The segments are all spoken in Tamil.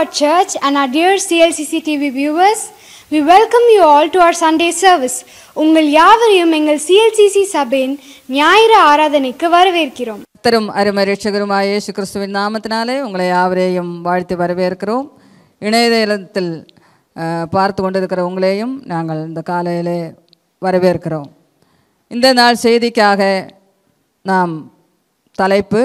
our church and our dear CLCC TV viewers. We welcome you all to our Sunday service. உங்கள் யாவரையும் எங்கள் சிஎல்சிசி சபையின் ஞாயிறு ஆராதனைக்கு வரவேற்கிறோம் தரும் அருமை ரட்சகருமாய் இயேசு கிறிஸ்துவின் நாமத்தினாலே உங்களை யாவரையும் வாழ்த்து வரவேற்கிறோம் இணையதளத்தில் பார்த்து கொண்டிருக்கிற உங்களையும் நாங்கள் இந்த காலையிலே வரவேற்கிறோம் இந்த நாள் செய்திக்காக நாம் தலைப்பு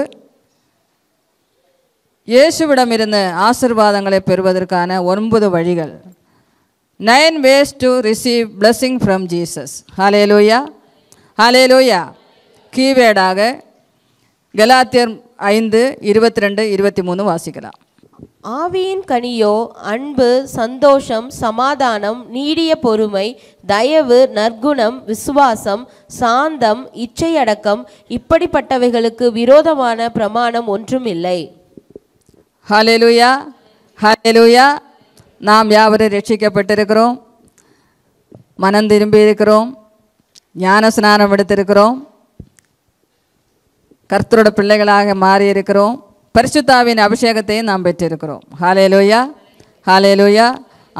இயேசுவிடமிருந்து ஆசிர்வாதங்களை பெறுவதற்கான ஒன்பது வழிகள் nine ways to receive blessing from Jesus hallelujah ஹலே லூயா கீவேடாக கலாத்தியர் ஐந்து இருபத்தி ரெண்டு இருபத்தி மூணு வாசிக்கலாம் ஆவியின் கனியோ அன்பு சந்தோஷம் சமாதானம் நீடிய பொறுமை தயவு நற்குணம் விசுவாசம் சாந்தம் இச்சையடக்கம் இப்படிப்பட்டவைகளுக்கு விரோதமான பிரமாணம் ஒன்றும் இல்லை ഹലലുയ ഹലലുയ നാം യാവരും രക്ഷിക്കപ്പെട്ടിരിക്കുന്നു മനം തിരുമ്പിയിരിക്കോം ജ്ഞാനസ്നാനം എടുത്തിരിക്കുന്നു കർത്തരുടെ പിള്ളകളാക മാറിയിരിക്കുന്നു പരിശുദ്ധാവിൻ്റെ അഭിഷേകത്തെയും നാം പറ്റിയിരിക്കോം ഹാലേലൂയ ഹാലേലൂയ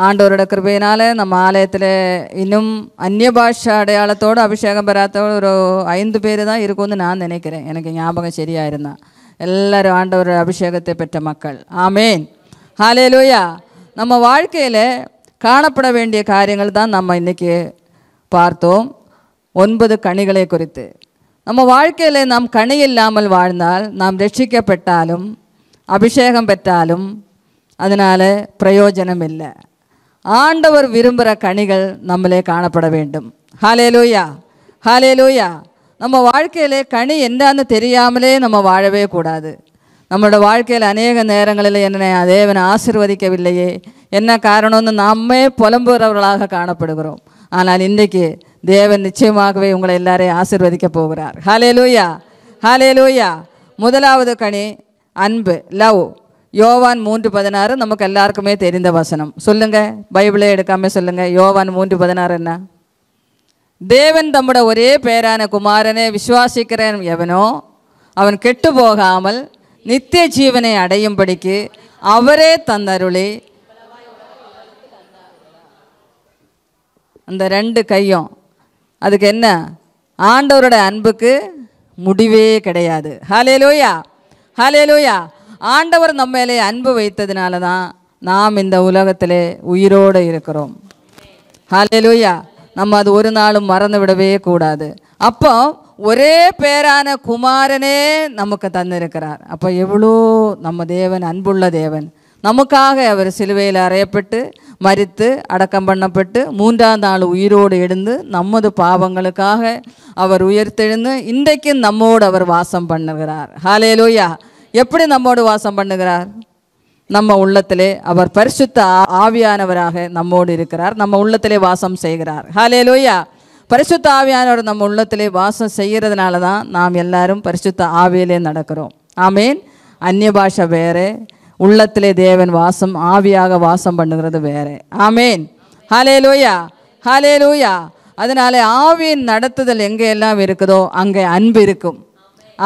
ആണ്ടവരുടെ കൃപയിനാൽ നമ്മ ആലയത്തിലെ ഇന്നും അന്യഭാഷ അടയാളത്തോട് അഭിഷേകം വരാത്തവർ ഒരു ഐന്ത് പേര് തന്നെ ഇരിക്കുമെന്ന് ഞാൻ നനക്കരെ എനിക്ക് ഞാപകം ശരിയായിരുന്നു எல்லாரும் ஆண்டவர் அபிஷேகத்தை பெற்ற மக்கள் ஆமேன் ஹாலே லூயா நம்ம வாழ்க்கையில் காணப்பட வேண்டிய காரியங்கள் தான் நம்ம இன்றைக்கி பார்த்தோம் ஒன்பது கனிகளை குறித்து நம்ம வாழ்க்கையில் நாம் கனி இல்லாமல் வாழ்ந்தால் நாம் ரட்சிக்கப்பட்டாலும் அபிஷேகம் பெற்றாலும் அதனால் பிரயோஜனம் இல்லை ஆண்டவர் விரும்புகிற கனிகள் நம்மளே காணப்பட வேண்டும் ஹாலே லூயா ஹாலே லூயா நம்ம வாழ்க்கையிலே கனி என்னன்னு தெரியாமலே நம்ம வாழவே கூடாது நம்மளோட வாழ்க்கையில் அநேக நேரங்களில் என்னை தேவனை ஆசிர்வதிக்கவில்லையே என்ன காரணம்னு நாமே புலம்புறவர்களாக காணப்படுகிறோம் ஆனால் இன்றைக்கு தேவன் நிச்சயமாகவே உங்களை எல்லாரையும் ஆசிர்வதிக்க போகிறார் ஹாலே லூயா ஹாலே லூயா முதலாவது கனி அன்பு லவ் யோவான் மூன்று பதினாறு நமக்கு எல்லாருக்குமே தெரிந்த வசனம் சொல்லுங்கள் பைபிளே எடுக்காமல் சொல்லுங்கள் யோவான் மூன்று பதினாறு என்ன தேவன் ദേവൻ നമ്മുടെ ഒരേ പേരാന കുമാരനെ വിശ്വാസിക്കരൻ എവനോ അവൻ കെട്ടുപോകാമൽ നിത്യജീവനെ അടയുംപടിക്ക് அவரே தந்தருளி அந்த ரெண்டு கையும் அதுக்கு என்ன ஆண்டவரோட அன்புக்கு முடிவே கிடையாது ஹாலே லோயா ஹாலே லோயா ஆண்டவர் நம்ம மேலே அன்பு வைத்ததுனால தான் நாம் இந்த உலகத்திலே உயிரோடு இருக்கிறோம் ஹாலே லோயா நம்ம அது ஒரு நாளும் மறந்து விடவே கூடாது அப்போ ஒரே பேரான குமாரனே நமக்கு தந்திருக்கிறார் அப்போ எவ்வளோ நம்ம தேவன் அன்புள்ள தேவன் நமக்காக அவர் சிலுவையில் அறையப்பட்டு மறித்து அடக்கம் பண்ணப்பட்டு மூன்றாம் நாள் உயிரோடு எழுந்து நமது பாவங்களுக்காக அவர் உயர்த்தெழுந்து இன்றைக்கும் நம்மோடு அவர் வாசம் பண்ணுகிறார் ஹாலே எப்படி நம்மோடு வாசம் பண்ணுகிறார் நம்ம உள்ளத்திலே அவர் பரிசுத்த ஆவியானவராக நம்மோடு இருக்கிறார் நம்ம உள்ளத்திலே வாசம் செய்கிறார் ஹாலே லோய்யா பரிசுத்த ஆவியானவர் நம்ம உள்ளத்திலே வாசம் செய்கிறதுனால தான் நாம் எல்லாரும் பரிசுத்த ஆவியிலே நடக்கிறோம் ஆமேன் அந்நிய பாஷை வேறு உள்ளத்திலே தேவன் வாசம் ஆவியாக வாசம் பண்ணுகிறது வேறு ஆமேன் ஹாலே லூயா ஹாலே லூயா அதனாலே ஆவியின் நடத்துதல் எங்கே எல்லாம் இருக்குதோ அங்கே அன்பு இருக்கும்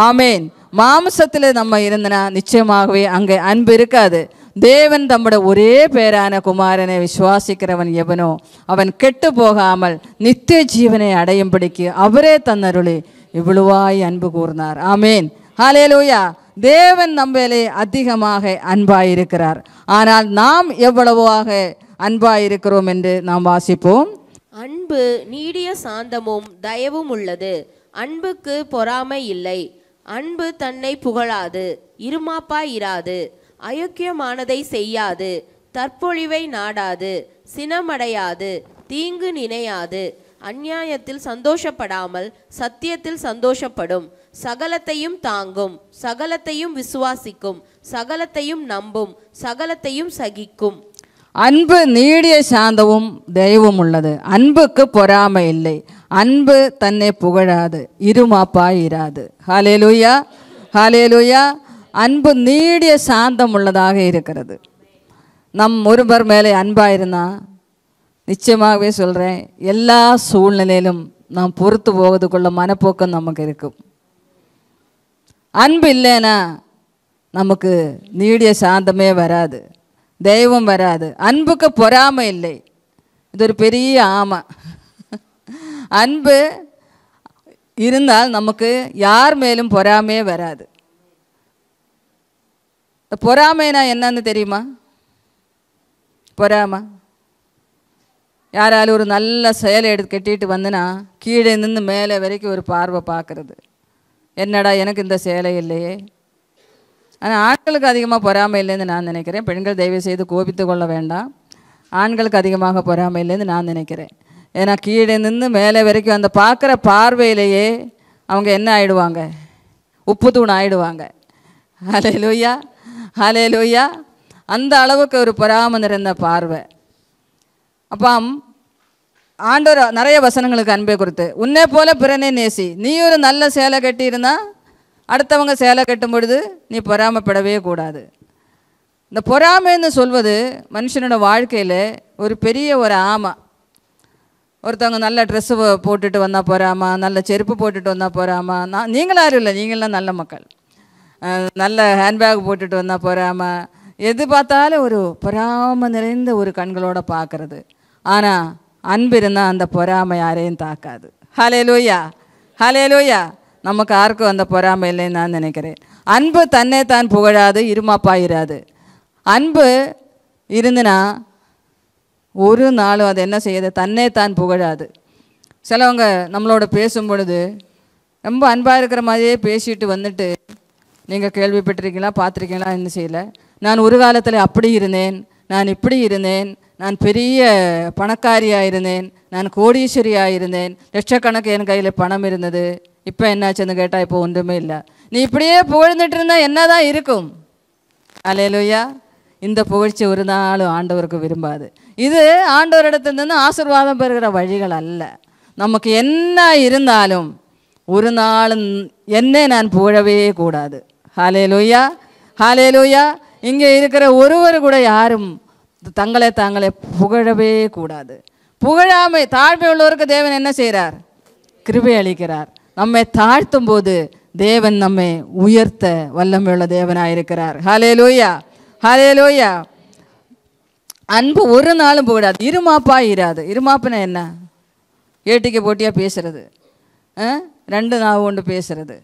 ஆமேன் மாம்சத்தில் நம்ம இருந்தனா நிச்சயமாகவே அங்கே அன்பு இருக்காது தேவன் தம்முடைய ஒரே பேரான குமாரனை விசுவாசிக்கிறவன் எவனோ அவன் கெட்டு போகாமல் நித்திய ஜீவனை அடையும் படிக்கு அவரே தன்னருளி இவ்வளவாய் அன்பு கூர்ந்தார் ஆமேன் ஹாலேலூயா தேவன் நம்மளே அதிகமாக அன்பாயிருக்கிறார் ஆனால் நாம் எவ்வளவாக அன்பாயிருக்கிறோம் என்று நாம் வாசிப்போம் அன்பு நீடிய சாந்தமும் தயவும் உள்ளது அன்புக்கு பொறாமை இல்லை அன்பு தன்னை புகழாது இருமாப்பாய் இராது அயோக்கியமானதை செய்யாது தற்பொழிவை நாடாது சினமடையாது தீங்கு நினையாது அந்நியாயத்தில் சந்தோஷப்படாமல் சத்தியத்தில் சந்தோஷப்படும் சகலத்தையும் தாங்கும் சகலத்தையும் விசுவாசிக்கும் சகலத்தையும் நம்பும் சகலத்தையும் சகிக்கும் அன்பு நீடிய சாந்தவும் தெய்வம் உள்ளது அன்புக்கு பொறாமை இல்லை அன்பு தன்னை புகழாது இருமாப்பாயிராது ஹாலே லூயா ஹாலே லூயா அன்பு நீடிய சாந்தம் உள்ளதாக இருக்கிறது நம் ஒருவர் மேலே அன்பாக இருந்தால் நிச்சயமாகவே சொல்கிறேன் எல்லா சூழ்நிலையிலும் நாம் பொறுத்து போகிறதுக்குள்ள மனப்போக்கம் நமக்கு இருக்கும் அன்பு இல்லைனா நமக்கு நீடிய சாந்தமே வராது தெய்வம் வராது அன்புக்கு பொறாமை இல்லை இது ஒரு பெரிய ஆமை அன்பு இருந்தால் நமக்கு யார் மேலும் பொறாமையே வராது பொறாமைனா என்னன்னு தெரியுமா பொறாமை யாராலும் ஒரு நல்ல செயலை எடுத்து கட்டிட்டு வந்துன்னா கீழே நின்று மேலே வரைக்கும் ஒரு பார்வை பார்க்குறது என்னடா எனக்கு இந்த சேலை இல்லையே ஆனால் ஆண்களுக்கு அதிகமாக பொறாமை இல்லைன்னு நான் நினைக்கிறேன் பெண்கள் தயவு செய்து கோபித்து கொள்ள வேண்டாம் ஆண்களுக்கு அதிகமாக பொறாமை இல்லைன்னு நான் நினைக்கிறேன் ஏன்னா கீழே நின்று மேலே வரைக்கும் அந்த பார்க்குற பார்வையிலேயே அவங்க என்ன ஆகிடுவாங்க உப்பு தூண் ஆகிடுவாங்க ஹலே லோய்யா ஹலே லோய்யா அந்த அளவுக்கு ஒரு பொறாம நிறைந்த பார்வை அப்போ ஆண்டோர் நிறைய வசனங்களுக்கு அன்பே கொடுத்து உன்னே போல பிறனே நேசி நீ ஒரு நல்ல சேலை கட்டியிருந்தா அடுத்தவங்க சேலை கட்டும் பொழுது நீ பொறாமப்படவே கூடாது இந்த பொறாமைன்னு சொல்வது மனுஷனோட வாழ்க்கையில் ஒரு பெரிய ஒரு ஆமை ஒருத்தவங்க நல்ல ட்ரெஸ்ஸு போட்டுட்டு வந்தால் போகிறாமா நல்ல செருப்பு போட்டுட்டு வந்தால் போகிறாமா நான் நீங்களும் யாரும் இல்லை நீங்களாம் நல்ல மக்கள் நல்ல ஹேண்ட்பேக் போட்டுட்டு வந்தால் போகிறாம எது பார்த்தாலும் ஒரு பொறாம நிறைந்த ஒரு கண்களோட பார்க்குறது ஆனால் அன்பு இருந்தால் அந்த பொறாமை யாரையும் தாக்காது ஹலே லூயா ஹலே லூயா நமக்கு யாருக்கும் அந்த பொறாமை இல்லைன்னு நான் நினைக்கிறேன் அன்பு தன்னை தான் புகழாது இருமாப்பாயிராது அன்பு இருந்துன்னா ஒரு நாளும் அது என்ன செய்யுது தன்னே தான் புகழாது சிலவங்க நம்மளோட பேசும் பொழுது ரொம்ப அன்பாக இருக்கிற மாதிரியே பேசிட்டு வந்துட்டு நீங்கள் கேள்விப்பட்டிருக்கீங்களா பார்த்துருக்கீங்களா என்ன செய்யலை நான் ஒரு காலத்தில் அப்படி இருந்தேன் நான் இப்படி இருந்தேன் நான் பெரிய பணக்காரியாக இருந்தேன் நான் கோடீஸ்வரியாக இருந்தேன் லட்சக்கணக்கு என் கையில் பணம் இருந்தது இப்போ என்னாச்சுன்னு கேட்டால் இப்போ ஒன்றுமே இல்லை நீ இப்படியே புகழ்ந்துட்டு இருந்தால் என்ன தான் இருக்கும் அலையலுயா இந்த புகழ்ச்சி ஒரு நாளும் ஆண்டவருக்கு விரும்பாது இது ஆண்டவரிடத்துலேருந்து ஆசிர்வாதம் பெறுகிற வழிகள் அல்ல நமக்கு என்ன இருந்தாலும் ஒரு நாளும் என்னை நான் புகழவே கூடாது ஹாலே லூயா ஹாலே லூயா இங்கே இருக்கிற ஒருவர் கூட யாரும் தங்களை தாங்களே புகழவே கூடாது புகழாமை தாழ்மை உள்ளவருக்கு தேவன் என்ன செய்கிறார் கிருபை அளிக்கிறார் நம்மை தாழ்த்தும் போது தேவன் நம்மை உயர்த்த வல்லமையுள்ள தேவனாக இருக்கிறார் ஹாலே லூயா ஹலேலோயா அன்பு ஒரு நாளும் போயிடாது இருமாப்பா இராது இருமாப்புனா என்ன ஏட்டிக்கு போட்டியாக பேசுகிறது ரெண்டு நாள் கொண்டு பேசுகிறது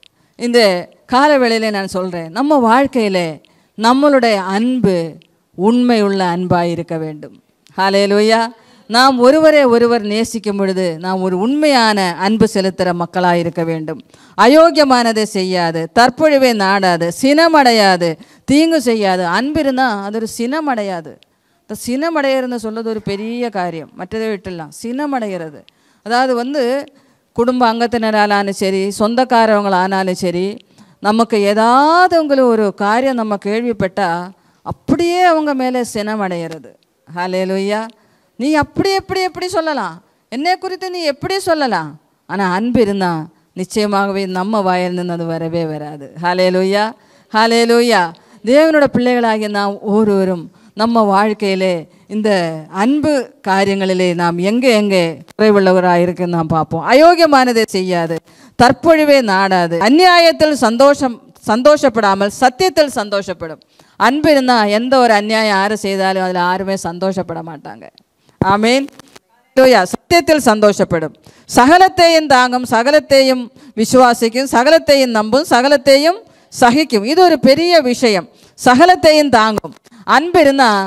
இந்த கால வேளையில் நான் சொல்கிறேன் நம்ம வாழ்க்கையில் நம்மளுடைய அன்பு உண்மையுள்ள அன்பாக இருக்க வேண்டும் லோய்யா நாம் ஒருவரை ஒருவர் நேசிக்கும் பொழுது நாம் ஒரு உண்மையான அன்பு செலுத்துகிற மக்களாக இருக்க வேண்டும் அயோக்கியமானதை செய்யாது தற்பொழிவை நாடாது சினமடையாது தீங்கு செய்யாது அன்பு இருந்தால் அது ஒரு சினம் அடையாது இந்த சினம் அடையிறது சொல்கிறது ஒரு பெரிய காரியம் மற்றதை விட்டுடலாம் சினம் அடைகிறது அதாவது வந்து குடும்ப அங்கத்தினராலும் சரி சொந்தக்காரவங்களானாலும் சரி நமக்கு ஏதாவது உங்களுக்கு ஒரு காரியம் நம்ம கேள்விப்பட்டால் அப்படியே அவங்க மேலே சினம் அடைகிறது ஹாலே லோய்யா நீ அப்படி எப்படி எப்படி சொல்லலாம் என்னை குறித்து நீ எப்படி சொல்லலாம் ஆனால் அன்பு இருந்தால் நிச்சயமாகவே நம்ம வாயில் நின்று அது வரவே வராது ஹாலே லோய்யா ஹாலே லோய்யா தேவனோட பிள்ளைகளாகிய நாம் ஒருவரும் நம்ம வாழ்க்கையிலே இந்த அன்பு காரியங்களிலே நாம் எங்கே எங்கே குறைவுள்ளவராக இருக்குன்னு நாம் பார்ப்போம் அயோக்கியமானதை செய்யாது தற்பொழிவே நாடாது அந்நியாயத்தில் சந்தோஷம் சந்தோஷப்படாமல் சத்தியத்தில் சந்தோஷப்படும் அன்பு இருந்தால் எந்த ஒரு அந்நியாயம் யார் செய்தாலும் அதில் யாருமே சந்தோஷப்பட மாட்டாங்க ஆமீன் சத்தியத்தில் சந்தோஷப்படும் சகலத்தையும் தாங்கும் சகலத்தையும் விசுவாசிக்கும் சகலத்தையும் நம்பும் சகலத்தையும் சகிக்கும் இது ஒரு பெரிய விஷயம் சகலத்தையும் தாங்கும் அன்பு இருந்தால்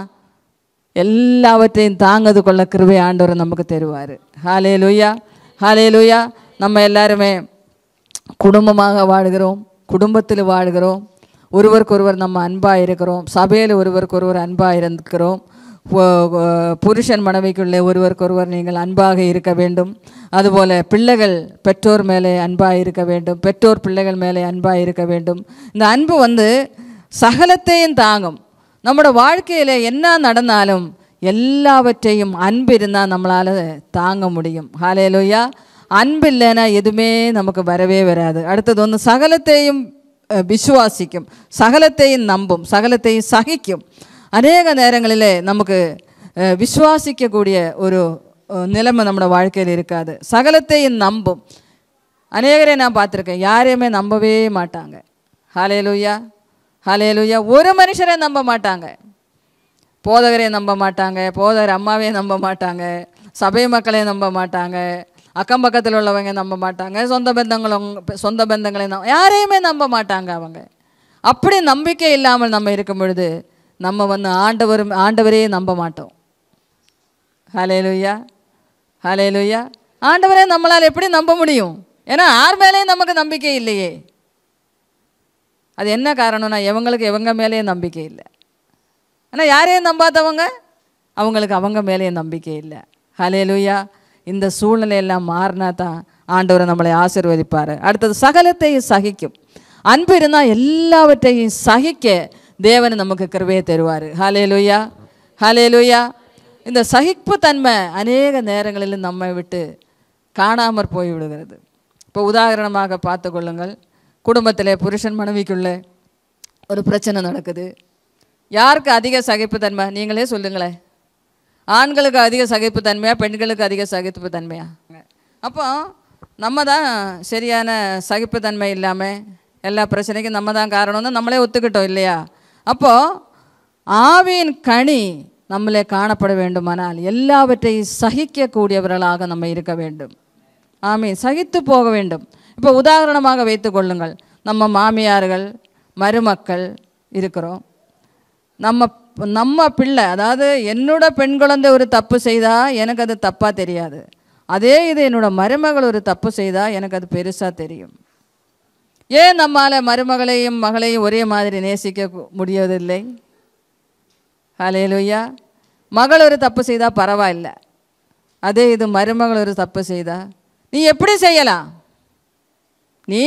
எல்லாவற்றையும் தாங்கது கொள்ள கிருவை ஆண்டவர் நமக்கு தருவார் ஹாலே லூயா ஹாலே லூயா நம்ம எல்லாருமே குடும்பமாக வாழ்கிறோம் குடும்பத்தில் வாழ்கிறோம் ஒருவருக்கொருவர் நம்ம அன்பாக இருக்கிறோம் சபையில் ஒருவருக்கொருவர் அன்பாக இருக்கிறோம் புருஷன் மனைவிக்குள்ளே ஒருவருக்கொருவர் நீங்கள் அன்பாக இருக்க வேண்டும் அதுபோல் பிள்ளைகள் பெற்றோர் மேலே அன்பாக இருக்க வேண்டும் பெற்றோர் பிள்ளைகள் மேலே அன்பாக இருக்க வேண்டும் இந்த அன்பு வந்து சகலத்தையும் தாங்கும் நம்மளோட வாழ்க்கையில் என்ன நடந்தாலும் எல்லாவற்றையும் அன்பு இருந்தால் நம்மளால் தாங்க முடியும் ஹாலேலோயா அன்பு இல்லைன்னா எதுவுமே நமக்கு வரவே வராது அடுத்தது வந்து சகலத்தையும் விசுவாசிக்கும் சகலத்தையும் நம்பும் சகலத்தையும் சகிக்கும் அநேக നേരങ്ങളിൽ நமக்கு விசுவாசிக்கக்கூடிய ஒரு நிலைமை நம்ம வாழ்க்கையில் இருக்காது சகலத்தையும் நம்பும் அநேகரை நான் பார்த்துருக்கேன் யாரையுமே நம்பவே மாட்டாங்க ஹலேலுயா ஹலேலுயா ஹலே ஒரு மனுஷரை நம்ப மாட்டாங்க போதகரையும் நம்ப மாட்டாங்க போதகர் அம்மாவையும் நம்ப மாட்டாங்க சபை மக்களையும் நம்ப மாட்டாங்க அக்கம் பக்கத்தில் உள்ளவங்க நம்ப மாட்டாங்க சொந்த பந்தங்களும் சொந்த பந்தங்களையும் யாரையுமே நம்ப மாட்டாங்க அவங்க அப்படி நம்பிக்கை இல்லாமல் நம்ம இருக்கும் பொழுது நம்ம வந்து ஆண்டவர் ஆண்டவரையே நம்ப மாட்டோம் ஹலே லுய்யா ஹலே லூயா ஆண்டவரே நம்மளால் எப்படி நம்ப முடியும் ஏன்னா யார் மேலேயும் நமக்கு நம்பிக்கை இல்லையே அது என்ன காரணம்னா இவங்களுக்கு இவங்க மேலேயே நம்பிக்கை இல்லை ஆனால் யாரையும் நம்பாதவங்க அவங்களுக்கு அவங்க மேலேயே நம்பிக்கை இல்லை ஹலே லூயா இந்த சூழ்நிலையெல்லாம் மாறினா தான் ஆண்டவர் நம்மளை ஆசிர்வதிப்பார் அடுத்தது சகலத்தையும் சகிக்கும் அன்பு இருந்தால் எல்லாவற்றையும் சகிக்க தேவன் நமக்கு கிருவையை தருவார் ஹாலே லூயா ஹாலே லூயா இந்த சகிப்பு தன்மை அநேக நேரங்களில் நம்மை விட்டு காணாமற் போய்விடுகிறது இப்போ உதாரணமாக பார்த்து கொள்ளுங்கள் குடும்பத்தில் புருஷன் மனைவிக்குள்ளே ஒரு பிரச்சனை நடக்குது யாருக்கு அதிக சகிப்பு தன்மை நீங்களே சொல்லுங்களேன் ஆண்களுக்கு அதிக சகிப்பு தன்மையா பெண்களுக்கு அதிக சகிப்பு தன்மையா அப்போ நம்ம தான் சரியான சகிப்பு தன்மை இல்லாமல் எல்லா பிரச்சனைக்கும் நம்ம தான் காரணம்னு நம்மளே ஒத்துக்கிட்டோம் இல்லையா அப்போது ஆவியின் கனி நம்மளே காணப்பட வேண்டுமானால் எல்லாவற்றையும் சகிக்கக்கூடியவர்களாக நம்ம இருக்க வேண்டும் ஆமீன் சகித்து போக வேண்டும் இப்போ உதாரணமாக வைத்து கொள்ளுங்கள் நம்ம மாமியார்கள் மருமக்கள் இருக்கிறோம் நம்ம நம்ம பிள்ளை அதாவது என்னோட பெண் குழந்தை ஒரு தப்பு செய்தால் எனக்கு அது தப்பாக தெரியாது அதே இது என்னோடய மருமகள் ஒரு தப்பு செய்தால் எனக்கு அது பெருசாக தெரியும் ஏன் நம்மால் மருமகளையும் மகளையும் ஒரே மாதிரி நேசிக்க முடியவதில்லை ஹலையலுயா மகள் ஒரு தப்பு செய்தால் பரவாயில்ல அதே இது மருமகள் ஒரு தப்பு செய்தா நீ எப்படி செய்யலாம் நீ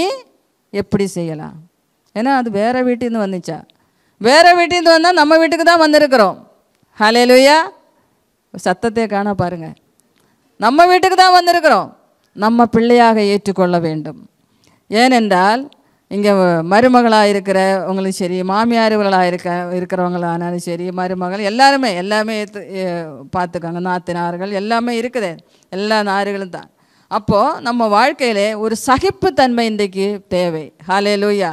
எப்படி செய்யலாம் ஏன்னா அது வேறு வீட்டிலேருந்து வந்துச்சா வேறு வீட்டிலேருந்து வந்தால் நம்ம வீட்டுக்கு தான் வந்திருக்கிறோம் ஹலையலுயா சத்தத்தை காண பாருங்கள் நம்ம வீட்டுக்கு தான் வந்திருக்கிறோம் நம்ம பிள்ளையாக ஏற்றுக்கொள்ள வேண்டும் ஏனென்றால் இங்கே மருமகளாக இருக்கிறவங்களும் சரி மாமியார்களாக இருக்க இருக்கிறவங்களானாலும் சரி மருமகள் எல்லாருமே எல்லாமே பார்த்துக்கோங்க நாத்தினார்கள் எல்லாமே இருக்குது எல்லா நாறுகளும் தான் அப்போது நம்ம வாழ்க்கையிலே ஒரு சகிப்புத்தன்மை இன்றைக்கு தேவை ஹாலே லூயா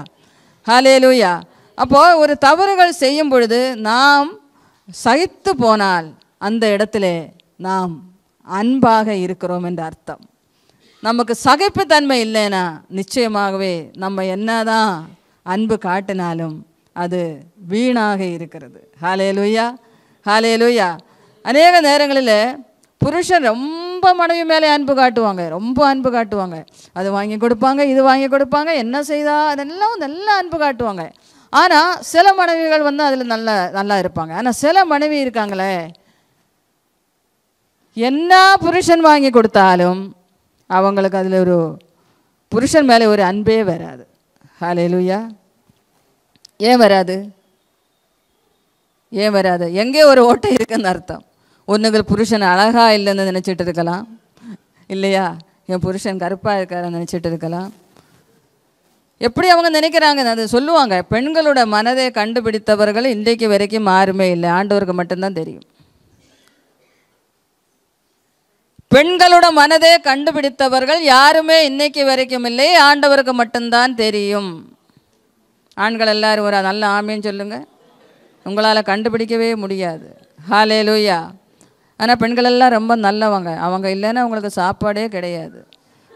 ஹாலே லூயா அப்போது ஒரு தவறுகள் செய்யும் பொழுது நாம் சகித்து போனால் அந்த இடத்துல நாம் அன்பாக இருக்கிறோம் என்ற அர்த்தம் நமக்கு சகைப்பு தன்மை இல்லைன்னா நிச்சயமாகவே நம்ம என்னதான் அன்பு காட்டினாலும் அது வீணாக இருக்கிறது ஹாலே லூயா ஹாலே லூயா அநேக நேரங்களில் புருஷன் ரொம்ப மனைவி மேலே அன்பு காட்டுவாங்க ரொம்ப அன்பு காட்டுவாங்க அது வாங்கி கொடுப்பாங்க இது வாங்கி கொடுப்பாங்க என்ன செய்தா அதெல்லாம் நல்லா அன்பு காட்டுவாங்க ஆனால் சில மனைவிகள் வந்து அதில் நல்லா நல்லா இருப்பாங்க ஆனால் சில மனைவி இருக்காங்களே என்ன புருஷன் வாங்கி கொடுத்தாலும் அவங்களுக்கு அதில் ஒரு புருஷன் மேலே ஒரு அன்பே வராது ஹாலையிலுயா ஏன் வராது ஏன் வராது எங்கே ஒரு ஓட்டை இருக்குன்னு அர்த்தம் ஒன்றுங்கள் புருஷன் அழகாக இல்லைன்னு நினச்சிட்டு இருக்கலாம் இல்லையா என் புருஷன் கருப்பாக இருக்காருன்னு நினச்சிட்டு இருக்கலாம் எப்படி அவங்க நினைக்கிறாங்க அது சொல்லுவாங்க பெண்களோட மனதை கண்டுபிடித்தவர்கள் இன்றைக்கு வரைக்கும் யாருமே இல்லை ஆண்டவருக்கு மட்டும்தான் தெரியும் பெண்களோட மனதை கண்டுபிடித்தவர்கள் யாருமே இன்னைக்கு வரைக்கும் இல்லை ஆண்டவருக்கு மட்டும்தான் தெரியும் ஆண்கள் எல்லாரும் ஒரு நல்ல ஆமின்னு சொல்லுங்கள் உங்களால் கண்டுபிடிக்கவே முடியாது ஹாலே லூயா ஆனால் பெண்கள் எல்லாம் ரொம்ப நல்லவங்க அவங்க இல்லைன்னா அவங்களுக்கு சாப்பாடே கிடையாது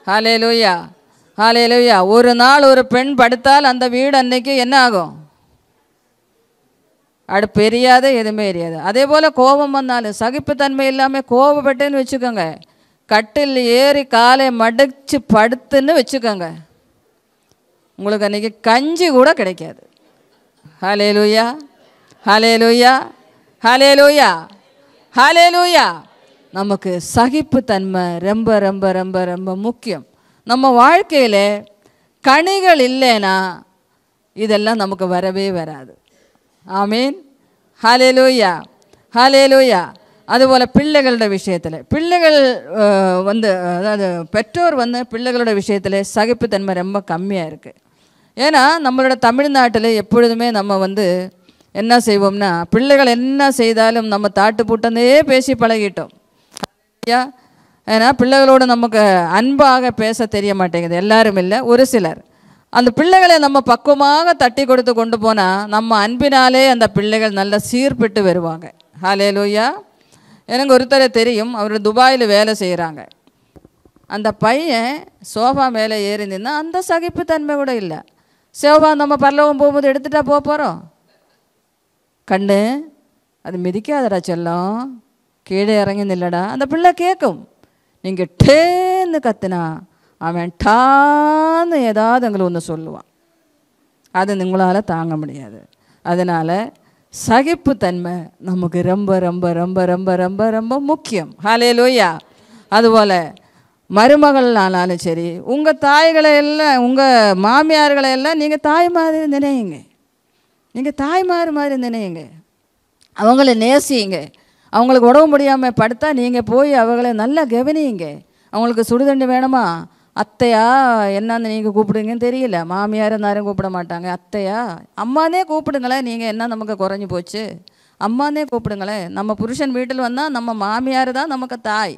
ஹாலே லூயா ஹாலே லூயா ஒரு நாள் ஒரு பெண் படுத்தால் அந்த வீடு அன்னைக்கு என்ன ஆகும் அடுப்பு எரியாது எதுவுமே எரியாது அதே போல் கோபம் வந்தாலும் சகிப்புத்தன்மை இல்லாமல் கோபப்பட்டுன்னு வச்சுக்கோங்க கட்டில் ஏறி காலை மடிச்சு படுத்துன்னு வச்சுக்கோங்க உங்களுக்கு அன்றைக்கி கஞ்சி கூட கிடைக்காது ஹலே லூயா ஹலே லூயா ஹலே லூயா ஹலே லூயா நமக்கு சகிப்புத்தன்மை ரொம்ப ரொம்ப ரொம்ப ரொம்ப முக்கியம் நம்ம வாழ்க்கையில் கனிகள் இல்லைன்னா இதெல்லாம் நமக்கு வரவே வராது ആമീൻ ഹലേലൂയ ഹലേലൂയ അതുപോലെ പിള്ളകളുടെ விஷயத்தில் பிள்ளைகள் வந்து அதாவது பெற்றோர் வந்து பிள்ளைகளோட விஷயத்தில் சகிப்புத்தன்மை ரொம்ப கம்மியாக இருக்குது ஏன்னா நம்மளோட தமிழ்நாட்டில் எப்பொழுதுமே நம்ம வந்து என்ன செய்வோம்னா பிள்ளைகள் என்ன செய்தாலும் நம்ம தாட்டு பூட்டந்தே பேசி பழகிட்டோம் ஏன்னா பிள்ளைகளோடு நமக்கு அன்பாக பேச தெரிய மாட்டேங்குது எல்லாரும் இல்லை ஒரு சிலர் அந்த பிள்ளைகளை நம்ம பக்குவமாக தட்டி கொடுத்து கொண்டு போனால் நம்ம அன்பினாலே அந்த பிள்ளைகள் நல்லா சீர்பட்டு வருவாங்க ஹாலே லோய்யா எனக்கு ஒருத்தரை தெரியும் அவர் துபாயில் வேலை செய்கிறாங்க அந்த பையன் சோஃபா மேலே ஏறி நின்னா அந்த சகிப்பு தன்மை கூட இல்லை சோஃபா நம்ம பல்லவம் போகும்போது எடுத்துட்டா போக போகிறோம் கண்ணு அது மிதிக்காதடா செல்லம் கீழே இறங்கி நில்லடா அந்த பிள்ளை கேட்கும் நீங்கள் டேன்னு கத்துனா அவன் டான்னு ஏதாவது எங்களை ஒன்று சொல்லுவான் அது உங்களால் தாங்க முடியாது அதனால் சகிப்புத்தன்மை நமக்கு ரொம்ப ரொம்ப ரொம்ப ரொம்ப ரொம்ப ரொம்ப முக்கியம் ஹாலே லோய்யா அதுபோல் மருமகள்னாலும் சரி உங்கள் தாய்களை எல்லாம் உங்கள் மாமியார்களை எல்லாம் நீங்கள் தாய் மாதிரி நினையுங்க நீங்கள் தாய்மார் மாதிரி நினையுங்க அவங்கள நேசியுங்க அவங்களுக்கு உடம்பு முடியாமல் படுத்தா நீங்கள் போய் அவங்கள நல்லா கவனியுங்க அவங்களுக்கு சுடுதண்டு வேணுமா அத்தையா என்னன்னு நீங்கள் கூப்பிடுங்கன்னு தெரியல மாமியார் எல்லாரும் கூப்பிட மாட்டாங்க அத்தையா அம்மானே கூப்பிடுங்களேன் நீங்கள் என்ன நமக்கு குறைஞ்சி போச்சு அம்மானே கூப்பிடுங்களேன் நம்ம புருஷன் வீட்டில் வந்தால் நம்ம மாமியார் தான் நமக்கு தாய்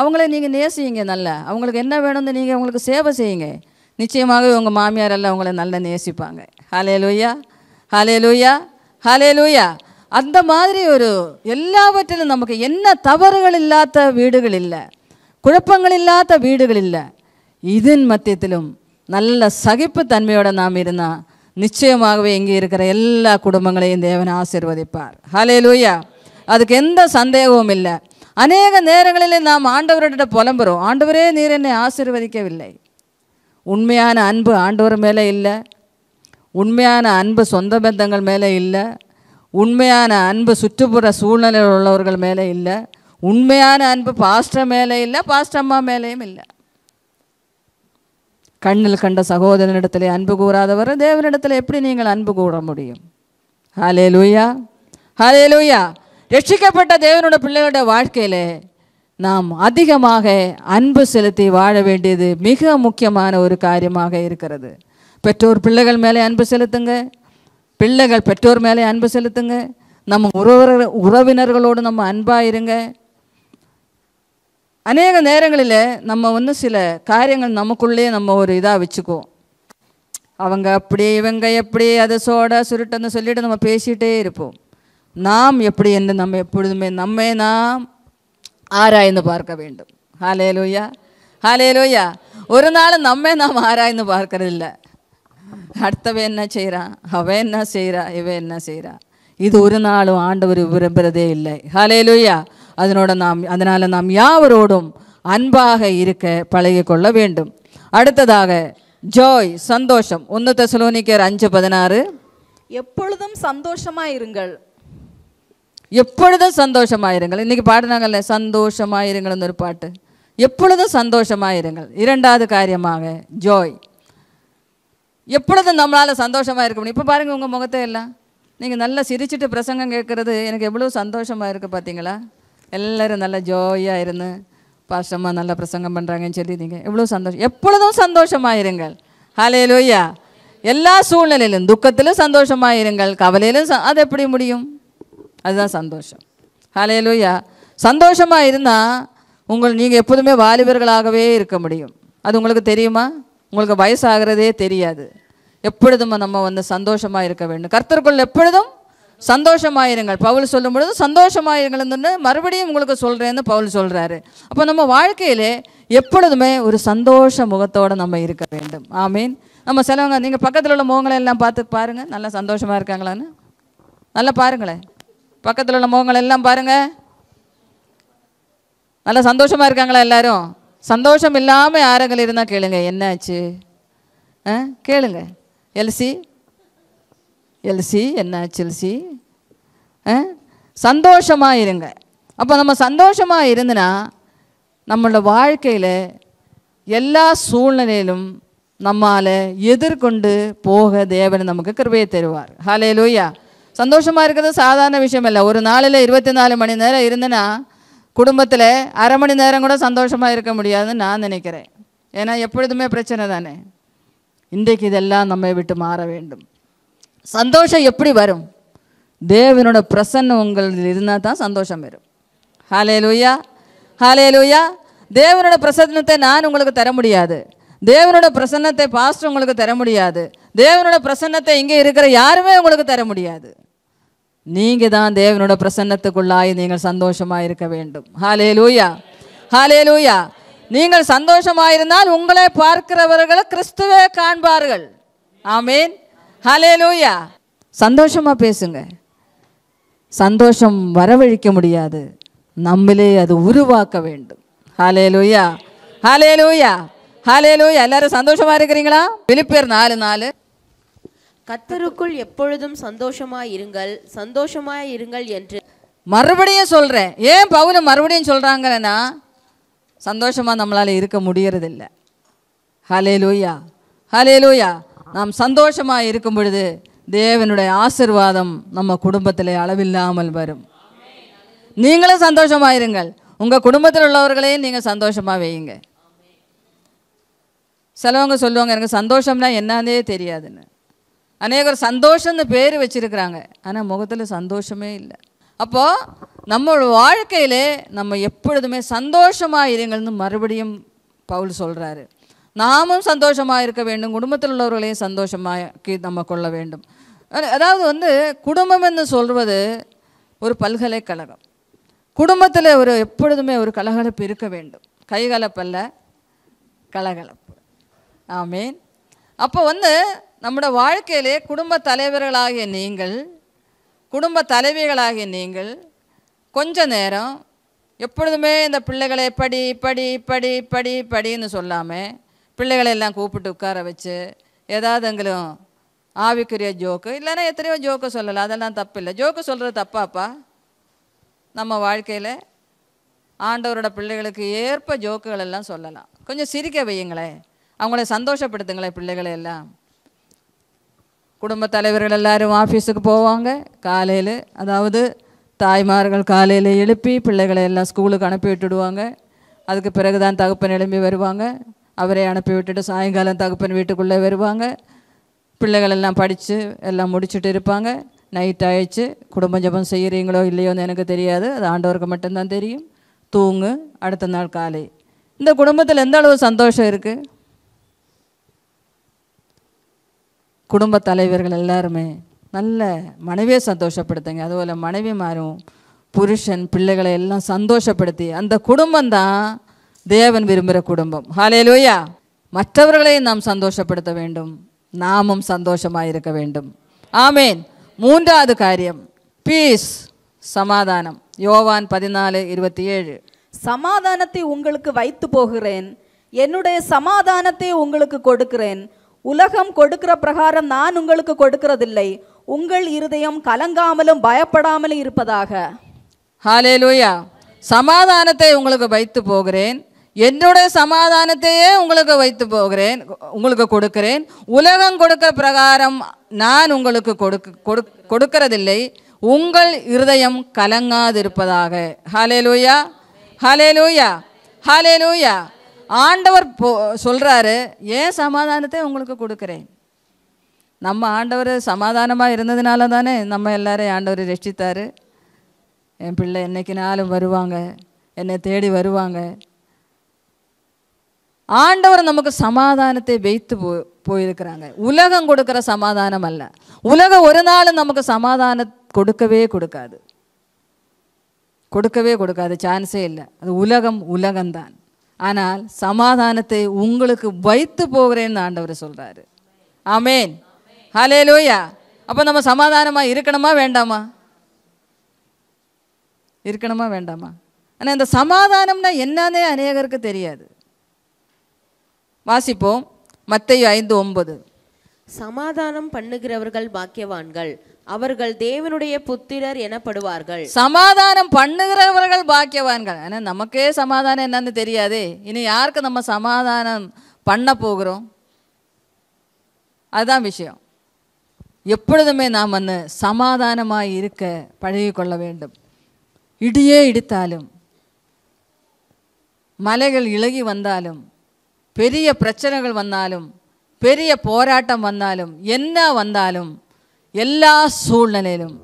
அவங்கள நீங்கள் நேசியுங்க நல்லா அவங்களுக்கு என்ன வேணும்னு நீங்கள் அவங்களுக்கு சேவை செய்யுங்க நிச்சயமாகவே உங்கள் மாமியார் எல்லாம் அவங்கள நல்லா நேசிப்பாங்க ஹலே லூயா ஹலே லூயா ஹலே லூயா அந்த மாதிரி ஒரு எல்லாவற்றிலும் நமக்கு என்ன தவறுகள் இல்லாத வீடுகள் இல்லை குழப்பங்கள் இல்லாத வீடுகள் இல்லை இதன் மத்தியத்திலும் நல்ல சகிப்பு தன்மையோடு நாம் இருந்தால் நிச்சயமாகவே இங்கே இருக்கிற எல்லா குடும்பங்களையும் தேவன் ஆசிர்வதிப்பார் ஹலே லூயா அதுக்கு எந்த சந்தேகமும் இல்லை அநேக நேரங்களில் நாம் ஆண்டவர்கிட்ட புலம்புறோம் ஆண்டவரே நீர் என்னை ஆசிர்வதிக்கவில்லை உண்மையான அன்பு ஆண்டவர் மேலே இல்லை உண்மையான அன்பு சொந்த பந்தங்கள் மேலே இல்லை உண்மையான அன்பு சுற்றுப்புற சூழ்நிலையில் உள்ளவர்கள் மேலே இல்லை உண்மையான அன்பு பாஸ்டர் மேலே இல்லை அம்மா மேலேயும் இல்லை கண்ணில் கண்ட சகோதரனிடத்தில் அன்பு கூறாதவர் தேவனிடத்தில் எப்படி நீங்கள் அன்பு கூற முடியும் ஹலே லூயா ஹலே லூயா ரட்சிக்கப்பட்ட தேவனோட பிள்ளைகளோட வாழ்க்கையில் நாம் அதிகமாக அன்பு செலுத்தி வாழ வேண்டியது மிக முக்கியமான ஒரு காரியமாக இருக்கிறது பெற்றோர் பிள்ளைகள் மேலே அன்பு செலுத்துங்க பிள்ளைகள் பெற்றோர் மேலே அன்பு செலுத்துங்க நம்ம உறவு உறவினர்களோடு நம்ம அன்பாக இருங்க அநேக நேரங்களில் நம்ம வந்து சில காரியங்கள் நமக்குள்ளேயே நம்ம ஒரு இதாக வச்சுக்குவோம் அவங்க அப்படி இவங்க எப்படி அதை சோடா சுருட்டன்னு சொல்லிட்டு நம்ம பேசிகிட்டே இருப்போம் நாம் எப்படி என்று நம்ம எப்பொழுதுமே நம்மை நாம் ஆராய்ந்து பார்க்க வேண்டும் ஹாலே லோய்யா ஹாலே லோய்யா ஒரு நாள் நம்ம நாம் ஆராய்ந்து பார்க்கறதில்ல அடுத்தவன் என்ன செய்கிறான் அவன் என்ன செய்கிறா இவன் என்ன செய்கிறா இது ஒரு நாளும் ஆண்டவர் விரும்புகிறதே இல்லை ஹாலே லோய்யா அதனோட நாம் அதனால் நாம் யாவரோடும் அன்பாக இருக்க பழகி கொள்ள வேண்டும் அடுத்ததாக ஜோய் சந்தோஷம் ஒன்று தசலோனிக்கர் அஞ்சு பதினாறு எப்பொழுதும் சந்தோஷமாக இருங்கள் எப்பொழுதும் சந்தோஷமாக இருங்கள் இன்றைக்கி பாடினாங்கல்ல சந்தோஷமாக இருங்கள்னு ஒரு பாட்டு எப்பொழுதும் சந்தோஷமாக இருங்கள் இரண்டாவது காரியமாக ஜோய் எப்பொழுதும் நம்மளால் சந்தோஷமாக இருக்க முடியும் இப்போ பாருங்கள் உங்கள் முகத்தை எல்லாம் நீங்கள் நல்லா சிரிச்சுட்டு பிரசங்கம் கேட்குறது எனக்கு எவ்வளோ சந்தோஷமாக இருக்குது பார்த்தீங்களா எல்லாரும் நல்லா ஜோயாக இருந்து பாஷமாக நல்லா பிரசங்கம் பண்ணுறாங்கன்னு சொல்லி நீங்கள் எவ்வளோ சந்தோஷம் எப்பொழுதும் சந்தோஷமாயிருங்கள் இருங்கள் ஹலே லோய்யா எல்லா சூழ்நிலையிலும் துக்கத்திலும் சந்தோஷமாக இருங்கள் கவலையிலும் அது எப்படி முடியும் அதுதான் சந்தோஷம் ஹலே லோய்யா சந்தோஷமாக இருந்தால் உங்கள் நீங்கள் எப்போதுமே வாலிபர்களாகவே இருக்க முடியும் அது உங்களுக்கு தெரியுமா உங்களுக்கு வயசாகிறதே தெரியாது எப்பொழுதும் நம்ம வந்து சந்தோஷமாக இருக்க வேண்டும் கர்த்தருக்குள் எப்பொழுதும் சந்தோஷமாயிருங்கள் பவுல் சொல்லும் பொழுது சந்தோஷமாயிருங்கள்னு மறுபடியும் உங்களுக்கு சொல்கிறேன்னு பவுல் சொல்கிறாரு அப்போ நம்ம வாழ்க்கையிலே எப்பொழுதுமே ஒரு சந்தோஷ முகத்தோடு நம்ம இருக்க வேண்டும் ஆமீன் நம்ம சிலவங்க நீங்கள் பக்கத்தில் உள்ள முகங்களை எல்லாம் பார்த்து பாருங்கள் நல்லா சந்தோஷமாக இருக்காங்களான்னு நல்லா பாருங்களேன் பக்கத்தில் உள்ள முகங்கள் எல்லாம் பாருங்கள் நல்லா சந்தோஷமாக இருக்காங்களா எல்லாரும் சந்தோஷம் இல்லாமல் யாரங்கள் இருந்தால் கேளுங்க என்னாச்சு ஆ கேளுங்க எல்சி எல்சி என்னாச்சு எல்சி சந்தோஷமாக இருங்க அப்போ நம்ம சந்தோஷமாக இருந்துனா நம்மளோட வாழ்க்கையில் எல்லா சூழ்நிலையிலும் நம்மால் எதிர்கொண்டு போக தேவன் நமக்கு கிருபையை தருவார் ஹாலே லூயா சந்தோஷமாக இருக்கிறது சாதாரண விஷயம் இல்லை ஒரு நாளில் இருபத்தி நாலு மணி நேரம் இருந்தேன்னா குடும்பத்தில் அரை மணி நேரம் கூட சந்தோஷமாக இருக்க முடியாதுன்னு நான் நினைக்கிறேன் ஏன்னா எப்பொழுதுமே பிரச்சனை தானே இன்றைக்கு இதெல்லாம் நம்மை விட்டு மாற வேண்டும் சந்தோஷம் எப்படி வரும் தேவனோட பிரசன்னம் உங்களில் இருந்தால் தான் சந்தோஷம் வரும் ஹாலே லூயா ஹாலே லூயா தேவனோட பிரசன்னத்தை நான் உங்களுக்கு தர முடியாது தேவனோட பிரசன்னத்தை பாஸ்டர் உங்களுக்கு தர முடியாது தேவனோட பிரசன்னத்தை இங்கே இருக்கிற யாருமே உங்களுக்கு தர முடியாது நீங்கள் தான் தேவனோட பிரசன்னத்துக்குள்ளாய் நீங்கள் சந்தோஷமாக இருக்க வேண்டும் ஹாலே லூயா ஹாலே லூயா நீங்கள் சந்தோஷமாயிருந்தால் உங்களை பார்க்கிறவர்கள் கிறிஸ்துவே காண்பார்கள் ஆமீன் ஹலே லூயா சந்தோஷமாக பேசுங்க சந்தோஷம் வரவழிக்க முடியாது நம்மளே அது உருவாக்க வேண்டும் ஹலே லூயா ஹலே லூயா ஹலே லூயா எல்லாரும் சந்தோஷமாக இருக்கிறீங்களா பிலிப்பியர் நாலு நாலு கத்தருக்குள் எப்பொழுதும் சந்தோஷமா இருங்கள் சந்தோஷமா இருங்கள் என்று மறுபடியும் சொல்கிறேன் ஏன் பவுல மறுபடியும் சொல்கிறாங்கன்னா சந்தோஷமாக நம்மளால் இருக்க முடியறதில்லை ஹலே லூயா ஹலே லூயா நாம் சந்தோஷமாக இருக்கும் பொழுது தேவனுடைய ஆசிர்வாதம் நம்ம குடும்பத்தில் அளவில்லாமல் வரும் நீங்களும் சந்தோஷமாயிருங்கள் உங்கள் குடும்பத்தில் உள்ளவர்களையும் நீங்கள் சந்தோஷமாக வையுங்க சிலவங்க சொல்லுவாங்க எனக்கு சந்தோஷம்னா என்னன்னே தெரியாதுன்னு அநேகர் சந்தோஷம்னு பேர் வச்சுருக்கிறாங்க ஆனால் முகத்தில் சந்தோஷமே இல்லை அப்போது நம்மளோட வாழ்க்கையிலே நம்ம எப்பொழுதுமே சந்தோஷமாக இருங்கள்னு மறுபடியும் பவுல் சொல்கிறாரு நாமும் சந்தோஷமாக இருக்க வேண்டும் குடும்பத்தில் உள்ளவர்களையும் சந்தோஷமாக்கி நம்ம கொள்ள வேண்டும் அதாவது வந்து குடும்பம் என்று சொல்வது ஒரு பல்கலைக்கழகம் குடும்பத்தில் ஒரு எப்பொழுதுமே ஒரு கலகலப்பு இருக்க வேண்டும் கைகலப்பல்ல கலகலப்பு ஆமீன் அப்போ வந்து நம்முடைய வாழ்க்கையிலே குடும்ப தலைவர்களாகிய நீங்கள் குடும்ப தலைவிகளாகிய நீங்கள் கொஞ்ச நேரம் எப்பொழுதுமே இந்த பிள்ளைகளை படி படி படி படி படின்னு சொல்லாமல் எல்லாம் கூப்பிட்டு உட்கார வச்சு ஏதாவது எங்களும் ஆவிக்குரிய ஜோக்கு இல்லைன்னா எத்தனையோ ஜோக்கு சொல்லலை அதெல்லாம் தப்பு இல்லை ஜோக்கு சொல்கிறது தப்பாப்பா நம்ம வாழ்க்கையில் ஆண்டவரோட பிள்ளைகளுக்கு ஏற்ப ஜோக்குகள் எல்லாம் சொல்லலாம் கொஞ்சம் சிரிக்க வையுங்களே அவங்கள சந்தோஷப்படுத்துங்களேன் பிள்ளைகளை எல்லாம் குடும்ப தலைவர்கள் எல்லாரும் ஆஃபீஸுக்கு போவாங்க காலையில் அதாவது தாய்மார்கள் காலையில் எழுப்பி பிள்ளைகளை எல்லாம் ஸ்கூலுக்கு அனுப்பி விட்டுடுவாங்க அதுக்கு பிறகு தான் எழும்பி வருவாங்க அவரை அனுப்பி விட்டுட்டு சாயங்காலம் தகப்பன் வீட்டுக்குள்ளே வருவாங்க பிள்ளைகள் எல்லாம் படித்து எல்லாம் முடிச்சுட்டு இருப்பாங்க நைட் ஆயிடுச்சு குடும்ப ஜபம் செய்கிறீங்களோ இல்லையோன்னு எனக்கு தெரியாது அது ஆண்டவருக்கு மட்டும்தான் தெரியும் தூங்கு அடுத்த நாள் காலை இந்த குடும்பத்தில் எந்த அளவு சந்தோஷம் இருக்குது குடும்ப தலைவர்கள் எல்லாருமே நல்ல மனைவியை சந்தோஷப்படுத்துங்க அதுபோல் மனைவிமாரும் புருஷன் பிள்ளைகளை எல்லாம் சந்தோஷப்படுத்தி அந்த குடும்பந்தான் தேவன் விரும்புகிற குடும்பம் லோயா மற்றவர்களையும் நாம் சந்தோஷப்படுத்த வேண்டும் நாமும் சந்தோஷமாக இருக்க வேண்டும் ஆமேன் மூன்றாவது காரியம் பீஸ் சமாதானம் யோவான் பதினாலு இருபத்தி ஏழு சமாதானத்தை உங்களுக்கு வைத்து போகிறேன் என்னுடைய சமாதானத்தை உங்களுக்கு கொடுக்கிறேன் உலகம் கொடுக்கிற பிரகாரம் நான் உங்களுக்கு கொடுக்கிறதில்லை உங்கள் இருதயம் கலங்காமலும் பயப்படாமலும் இருப்பதாக ஹாலே லூயா சமாதானத்தை உங்களுக்கு வைத்து போகிறேன் என்னுடைய சமாதானத்தையே உங்களுக்கு வைத்து போகிறேன் உங்களுக்கு கொடுக்கிறேன் உலகம் கொடுக்க பிரகாரம் நான் உங்களுக்கு கொடுக்க கொடுக்கிறதில்லை உங்கள் இருதயம் கலங்காதிருப்பதாக ஹலே லூயா ஹலே லூயா ஹலே லூயா ஆண்டவர் போ சொல்கிறாரு ஏன் சமாதானத்தை உங்களுக்கு கொடுக்குறேன் நம்ம ஆண்டவர் சமாதானமாக இருந்ததுனால தானே நம்ம எல்லாரையும் ஆண்டவர் ரசித்தார் என் பிள்ளை என்றைக்கு நாளும் வருவாங்க என்னை தேடி வருவாங்க ஆண்டவர் நமக்கு சமாதானத்தை வைத்து போ போயிருக்கிறாங்க உலகம் கொடுக்குற சமாதானம் அல்ல உலகம் ஒரு நாள் நமக்கு சமாதானம் கொடுக்கவே கொடுக்காது கொடுக்கவே கொடுக்காது சான்ஸே இல்லை அது உலகம் உலகம்தான் ஆனால் சமாதானத்தை உங்களுக்கு வைத்து போகிறேன்னு ஆண்டவர் சொல்கிறாரு ஆமேன் ஹலே லோயா அப்போ நம்ம சமாதானமாக இருக்கணுமா வேண்டாமா இருக்கணுமா வேண்டாமா ஆனால் இந்த சமாதானம்னா என்னன்னே அநேகருக்கு தெரியாது வாசிப்போம் மத்தையு ஐந்து ஒன்பது சமாதானம் பண்ணுகிறவர்கள் பாக்கியவான்கள் அவர்கள் தேவனுடைய புத்திரர் எனப்படுவார்கள் சமாதானம் பண்ணுகிறவர்கள் பாக்கியவான்கள் ஏன்னா நமக்கே சமாதானம் என்னன்னு தெரியாதே இனி யாருக்கு நம்ம சமாதானம் பண்ண போகிறோம் அதுதான் விஷயம் எப்பொழுதுமே நாம் வந்து சமாதானமாக இருக்க பழகி கொள்ள வேண்டும் இடியே இடித்தாலும் மலைகள் இழகி வந்தாலும் பெரிய பிரச்சனைகள் வந்தாலும் பெரிய போராட்டம் வந்தாலும் என்ன வந்தாலும் எல்லா சூழ்நிலையிலும்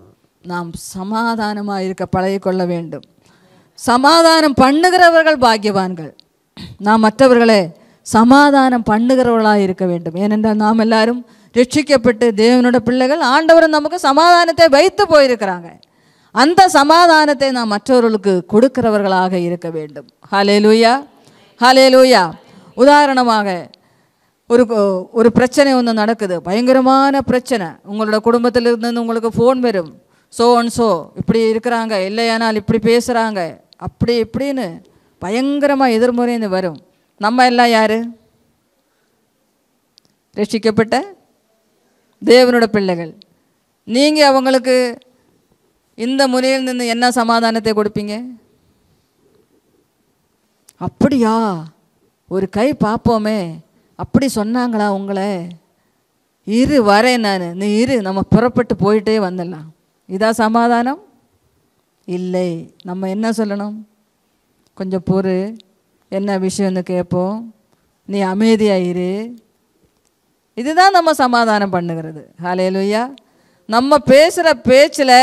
நாம் சமாதானமாக இருக்க பழகிக்கொள்ள வேண்டும் சமாதானம் பண்ணுகிறவர்கள் பாக்கியவான்கள் நாம் மற்றவர்களை சமாதானம் பண்ணுகிறவர்களாக இருக்க வேண்டும் ஏனென்றால் நாம் எல்லாரும் ரட்சிக்கப்பட்டு தேவனோட பிள்ளைகள் ஆண்டவரும் நமக்கு சமாதானத்தை வைத்து போயிருக்கிறாங்க அந்த சமாதானத்தை நாம் மற்றவர்களுக்கு கொடுக்கிறவர்களாக இருக்க வேண்டும் ஹலே லூயா ஹலே லூயா உதாரணமாக ஒரு ஒரு பிரச்சனை ஒன்று நடக்குது பயங்கரமான பிரச்சனை உங்களோட குடும்பத்தில் இருந்து உங்களுக்கு ஃபோன் வரும் ஸோ அண்ட் ஸோ இப்படி இருக்கிறாங்க இல்லையானால் இப்படி பேசுகிறாங்க அப்படி இப்படின்னு பயங்கரமாக எதிர்முறைன்னு வரும் நம்ம எல்லாம் யார் ரட்சிக்கப்பட்ட தேவனோட பிள்ளைகள் நீங்கள் அவங்களுக்கு இந்த முறையில் நின்று என்ன சமாதானத்தை கொடுப்பீங்க அப்படியா ஒரு கை பார்ப்போமே அப்படி சொன்னாங்களா உங்களை இரு வரேன் நான் நீ இரு நம்ம புறப்பட்டு போயிட்டே வந்துடலாம் இதா சமாதானம் இல்லை நம்ம என்ன சொல்லணும் கொஞ்சம் பொறு என்ன விஷயம்னு கேட்போம் நீ அமைதியாக இரு இதுதான் நம்ம சமாதானம் பண்ணுகிறது ஹாலே லுய்யா நம்ம பேசுகிற பேச்சில்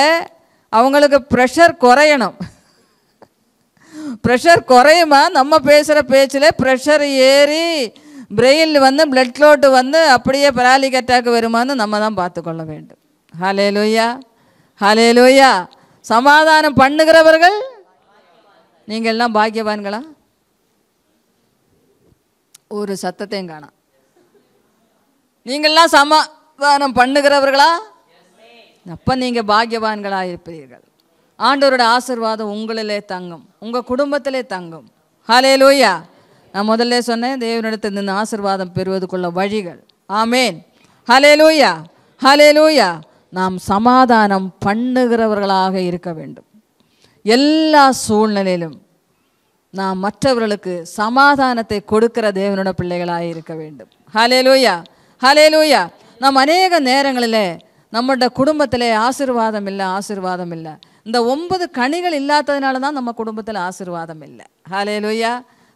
அவங்களுக்கு ப்ரெஷர் குறையணும் ப்ரெஷர் குறையுமா நம்ம பேசுகிற பேச்சில் ப்ரெஷர் ஏறி பிரெயினில் வந்து பிளட் க்ளோட்டு வந்து அப்படியே பராலிக் அட்டாக் வருமானு நம்ம தான் பார்த்துக்கொள்ள வேண்டும் ஹலே லோய்யா ஹலே லோய்யா சமாதானம் பண்ணுகிறவர்கள் நீங்கள்லாம் பாக்கியவான்களா ஒரு சத்தத்தையும் காணாம் நீங்கள்லாம் சமாதானம் பண்ணுகிறவர்களா அப்போ நீங்கள் பாக்கியவான்களாக இருப்பீர்கள் ஆண்டவரோட ஆசிர்வாதம் உங்களிலே தங்கும் உங்கள் குடும்பத்திலே தங்கும் ஹலே லோயா நான் முதல்ல சொன்னேன் தேவனிடத்தில் இந்த ஆசிர்வாதம் பெறுவதுக்குள்ள வழிகள் ஆமேன் ஹலே லூயா ஹலே லூயா நாம் சமாதானம் பண்ணுகிறவர்களாக இருக்க வேண்டும் எல்லா சூழ்நிலையிலும் நாம் மற்றவர்களுக்கு சமாதானத்தை கொடுக்கிற தேவனோட பிள்ளைகளாக இருக்க வேண்டும் ஹலே லூயா ஹலே லூயா நாம் அநேக நேரங்களில் நம்மளோட குடும்பத்திலே ஆசிர்வாதம் இல்லை ஆசிர்வாதம் இல்லை இந்த ஒன்பது கனிகள் இல்லாததுனால தான் நம்ம குடும்பத்தில் ஆசிர்வாதம் இல்லை ஹலே லூயா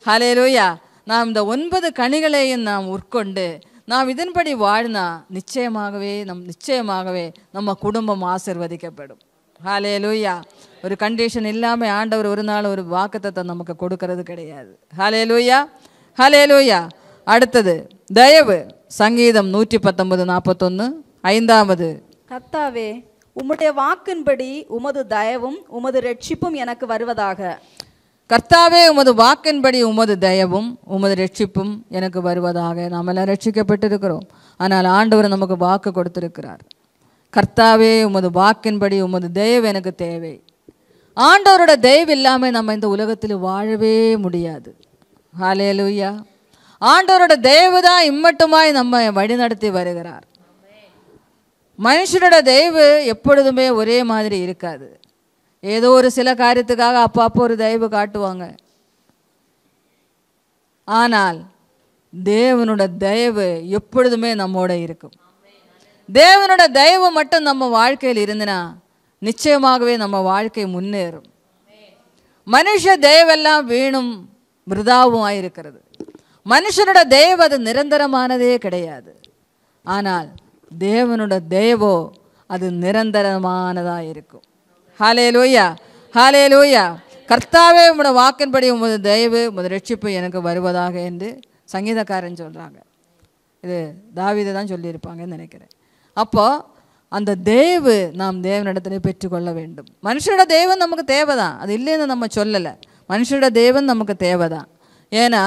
ஹலே லூயா நாம் இந்த ஒன்பது கனிகளையும் நாம் உட்கொண்டு நாம் இதன்படி வாழ்னா நிச்சயமாகவே நம் நிச்சயமாகவே நம்ம குடும்பம் ஆசிர்வதிக்கப்படும் ஹலே லூயா ஒரு கண்டிஷன் இல்லாமல் ஆண்டவர் ஒரு நாள் ஒரு வாக்குத்தத்தை நமக்கு கொடுக்கறது கிடையாது ஹலே லூயா ஹலே லூயா அடுத்தது தயவு சங்கீதம் நூற்றி பத்தொன்பது நாற்பத்தொன்று ஐந்தாவது கத்தாவே உம்முடைய வாக்கின்படி உமது தயவும் உமது ரட்சிப்பும் எனக்கு வருவதாக கர்த்தாவே உமது வாக்கின்படி உமது தயவும் உமது ரட்சிப்பும் எனக்கு வருவதாக நாம் எல்லாம் ரட்சிக்கப்பட்டிருக்கிறோம் ஆனால் ஆண்டவர் நமக்கு வாக்கு கொடுத்திருக்கிறார் கர்த்தாவே உமது வாக்கின்படி உமது தயவு எனக்கு தேவை ஆண்டவரோட தயவு இல்லாமல் நம்ம இந்த உலகத்தில் வாழவே முடியாது ஹாலே லூயா ஆண்டவரோட தயவு தான் இம்மட்டுமாய் நம்ம வழிநடத்தி வருகிறார் மனுஷனோட தயவு எப்பொழுதுமே ஒரே மாதிரி இருக்காது ஏதோ ஒரு சில காரியத்துக்காக அப்போ அப்போ ஒரு தயவு காட்டுவாங்க ஆனால் தேவனோட தயவு எப்பொழுதுமே நம்மோட இருக்கும் தேவனோட தயவு மட்டும் நம்ம வாழ்க்கையில் இருந்தனா நிச்சயமாகவே நம்ம வாழ்க்கை முன்னேறும் மனுஷ தயவெல்லாம் வீணும் மிருதாவும் ஆயிருக்கிறது மனுஷனோட தயவு அது நிரந்தரமானதே கிடையாது ஆனால் தேவனோட தேவோ அது நிரந்தரமானதாக இருக்கும் ஹாலே லூயா ஹாலே லூயா கர்த்தாவே உங்களோட வாக்கின்படி உமது தயவு உமது ரட்சிப்பு எனக்கு வருவதாக என்று சங்கீதக்காரன் சொல்கிறாங்க இது தாவிதை தான் சொல்லியிருப்பாங்கன்னு நினைக்கிறேன் அப்போது அந்த தேவு நாம் தேவனிடத்தில் பெற்றுக்கொள்ள வேண்டும் மனுஷனோட தெய்வம் நமக்கு தேவை தான் அது இல்லைன்னு நம்ம சொல்லலை மனுஷனோட தெய்வம் நமக்கு தேவை தான் ஏன்னா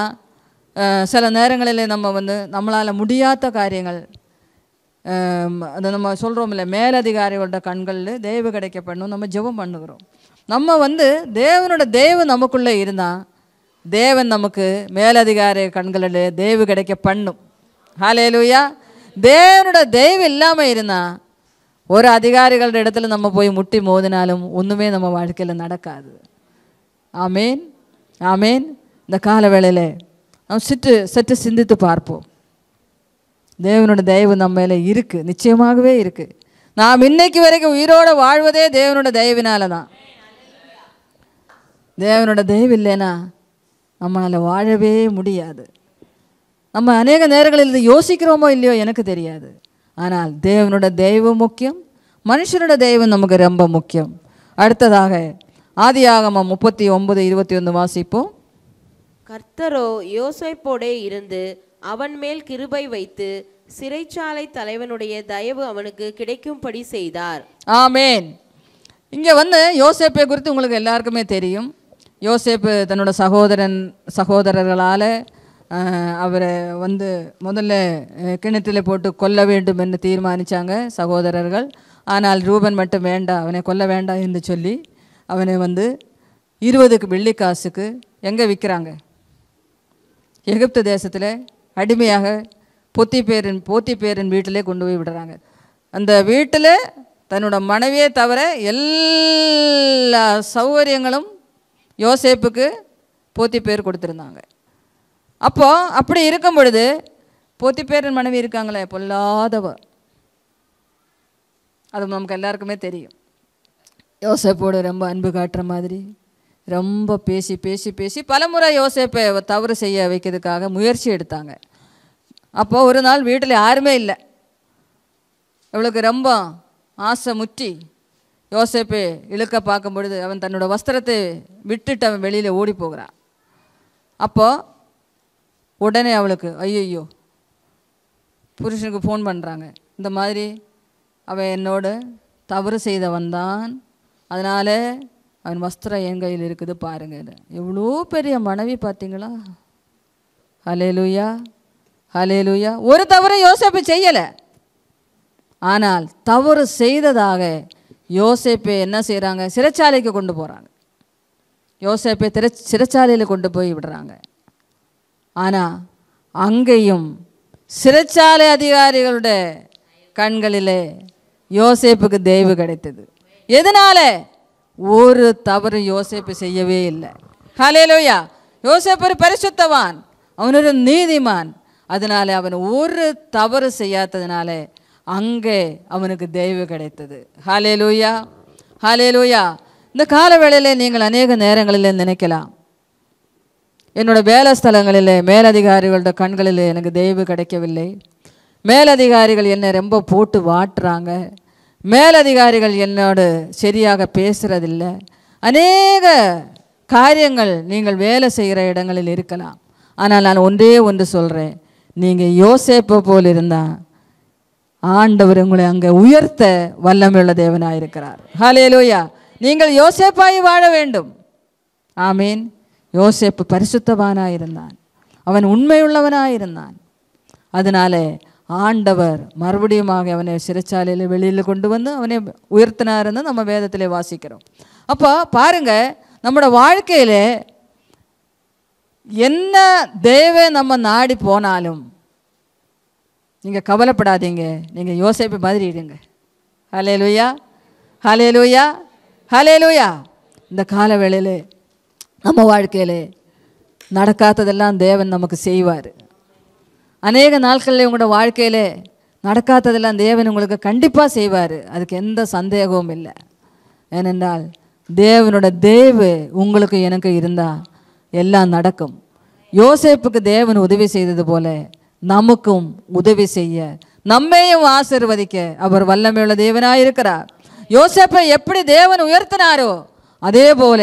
சில நேரங்களில் நம்ம வந்து நம்மளால் முடியாத காரியங்கள் அந்த நம்ம சொல்கிறோம் இல்லை மேலதிகாரிகளோட கண்களில் தேவு கிடைக்கப்படணும் நம்ம ஜெபம் பண்ணுகிறோம் நம்ம வந்து தேவனோட தேவு நமக்குள்ளே இருந்தால் தேவன் நமக்கு மேலதிகாரி கண்களில் தெய்வ கிடைக்க பண்ணும் ஹாலே லூயா தேவனோட தெய்வம் இல்லாமல் இருந்தால் ஒரு அதிகாரிகளோட இடத்துல நம்ம போய் முட்டி மோதினாலும் ஒன்றுமே நம்ம வாழ்க்கையில் நடக்காது ஆமேன் ஆமேன் இந்த கால வேளையில் நாம் சிற்று சற்று சிந்தித்து பார்ப்போம் தேவனோட தயவு நம்ம மேலே இருக்குது நிச்சயமாகவே இருக்குது நாம் இன்னைக்கு வரைக்கும் உயிரோடு வாழ்வதே தேவனோட தயவினால தான் தேவனோட தயவு இல்லைன்னா நம்மளால் வாழவே முடியாது நம்ம அநேக நேரங்களில் இது யோசிக்கிறோமோ இல்லையோ எனக்கு தெரியாது ஆனால் தேவனோட தெய்வம் முக்கியம் மனுஷனோட தெய்வம் நமக்கு ரொம்ப முக்கியம் அடுத்ததாக ஆதியாகமம் முப்பத்தி ஒன்பது இருபத்தி ஒன்று வாசிப்போம் கர்த்தரோ யோசைப்போடே இருந்து அவன் மேல் கிருபை வைத்து சிறைச்சாலை தலைவனுடைய தயவு அவனுக்கு கிடைக்கும்படி செய்தார் ஆமேன் இங்கே வந்து யோசேப்பை குறித்து உங்களுக்கு எல்லாருக்குமே தெரியும் யோசேப்பு தன்னோட சகோதரன் சகோதரர்களால் அவரை வந்து முதல்ல கிணற்றில் போட்டு கொல்ல வேண்டும் என்று தீர்மானித்தாங்க சகோதரர்கள் ஆனால் ரூபன் மட்டும் வேண்டாம் அவனை கொல்ல வேண்டாம் என்று சொல்லி அவனை வந்து இருபதுக்கு வெள்ளி காசுக்கு எங்கே விற்கிறாங்க எகிப்து தேசத்தில் அடிமையாக போத்தி பேரின் போத்தி பேரின் வீட்டிலே கொண்டு போய் விடுறாங்க அந்த வீட்டில் தன்னோட மனைவியே தவிர எல்லா சௌகரியங்களும் யோசேப்புக்கு போத்தி பேர் கொடுத்துருந்தாங்க அப்போது அப்படி இருக்கும் பொழுது போத்தி பேரின் மனைவி இருக்காங்களே பொல்லாதவ அது நமக்கு எல்லாருக்குமே தெரியும் யோசேப்போடு ரொம்ப அன்பு காட்டுற மாதிரி ரொம்ப பேசி பேசி பேசி பலமுறை யோசிப்பை தவறு செய்ய வைக்கிறதுக்காக முயற்சி எடுத்தாங்க அப்போது ஒரு நாள் வீட்டில் யாருமே இல்லை இவளுக்கு ரொம்ப ஆசை முற்றி யோசிப்பை இழுக்க பார்க்கும் பொழுது அவன் தன்னோட வஸ்திரத்தை விட்டுட்டு அவன் வெளியில் ஓடி போகிறான் அப்போது உடனே அவளுக்கு ஐயோ புருஷனுக்கு ஃபோன் பண்ணுறாங்க இந்த மாதிரி அவன் என்னோட தவறு செய்தவன் தான் அதனால் அவன் வஸ்திரம் என் கையில் இருக்குது பாருங்க எவ்வளோ பெரிய மனைவி பார்த்தீங்களா ஹலே லூயா ஹலே லூயா ஒரு தவறு யோசிப்பு செய்யலை ஆனால் தவறு செய்ததாக யோசிப்பை என்ன செய்கிறாங்க சிறைச்சாலைக்கு கொண்டு போகிறாங்க யோசேப்பை திரை சிறைச்சாலையில் கொண்டு போய் விடுறாங்க ஆனால் அங்கேயும் சிறைச்சாலை அதிகாரிகளுடைய கண்களிலே யோசேப்புக்கு தெய்வு கிடைத்தது எதனால ஒரு தவறு யோசேப்பு செய்யவே இல்லை ஹலேலோயா யோசேப்பு ஒரு பரிசுத்தவான் அவன் ஒரு நீதிமான் அதனால அவன் ஒரு தவறு செய்யாததுனால அங்கே அவனுக்கு தெய்வு கிடைத்தது ஹாலே லூயா ஹாலே லூயா இந்த காலவேளையில் நீங்கள் அநேக நேரங்களில் நினைக்கலாம் என்னோட வேலை ஸ்தலங்களில் மேலதிகாரிகளோட கண்களில் எனக்கு தெய்வு கிடைக்கவில்லை மேலதிகாரிகள் என்னை ரொம்ப போட்டு வாட்டுறாங்க மேலதிகாரிகள் என்னோடு சரியாக பேசுகிறதில்ல அநேக காரியங்கள் நீங்கள் வேலை செய்கிற இடங்களில் இருக்கலாம் ஆனால் நான் ஒன்றே ஒன்று சொல்கிறேன் நீங்கள் யோசேப்பை போல் இருந்தால் ஆண்டவர் உங்களை அங்கே உயர்த்த வல்லமையுள்ள தேவனாக இருக்கிறார் லோயா நீங்கள் யோசிப்பாய் வாழ வேண்டும் ஆமீன் யோசேப்பு பரிசுத்தவானாக இருந்தான் அவன் உண்மையுள்ளவனாக இருந்தான் அதனாலே ஆண்டவர் மறுபடியுமாக அவனை சிறைச்சாலையில் வெளியில் கொண்டு வந்து அவனை உயர்த்தினாருன்னு நம்ம வேதத்தில் வாசிக்கிறோம் அப்போ பாருங்க நம்மளோட வாழ்க்கையில் என்ன தேவை நம்ம நாடி போனாலும் நீங்கள் கவலைப்படாதீங்க நீங்கள் யோசிப்பு மாதிரி இடுங்க ஹலே லூயா ஹலே லூயா ஹலே லூயா இந்த கால வேளையில் நம்ம வாழ்க்கையில் நடக்காததெல்லாம் தேவன் நமக்கு செய்வார் அநேக நாட்களில் உங்களோட வாழ்க்கையில் நடக்காததெல்லாம் தேவன் உங்களுக்கு கண்டிப்பாக செய்வார் அதுக்கு எந்த சந்தேகமும் இல்லை ஏனென்றால் தேவனோட தேவு உங்களுக்கு எனக்கு இருந்தால் எல்லாம் நடக்கும் யோசேப்புக்கு தேவன் உதவி செய்தது போல நமக்கும் உதவி செய்ய நம்மையும் ஆசிர்வதிக்க அவர் வல்லமையுள்ள தேவனாக இருக்கிறார் யோசேப்பை எப்படி தேவன் உயர்த்தினாரோ அதே போல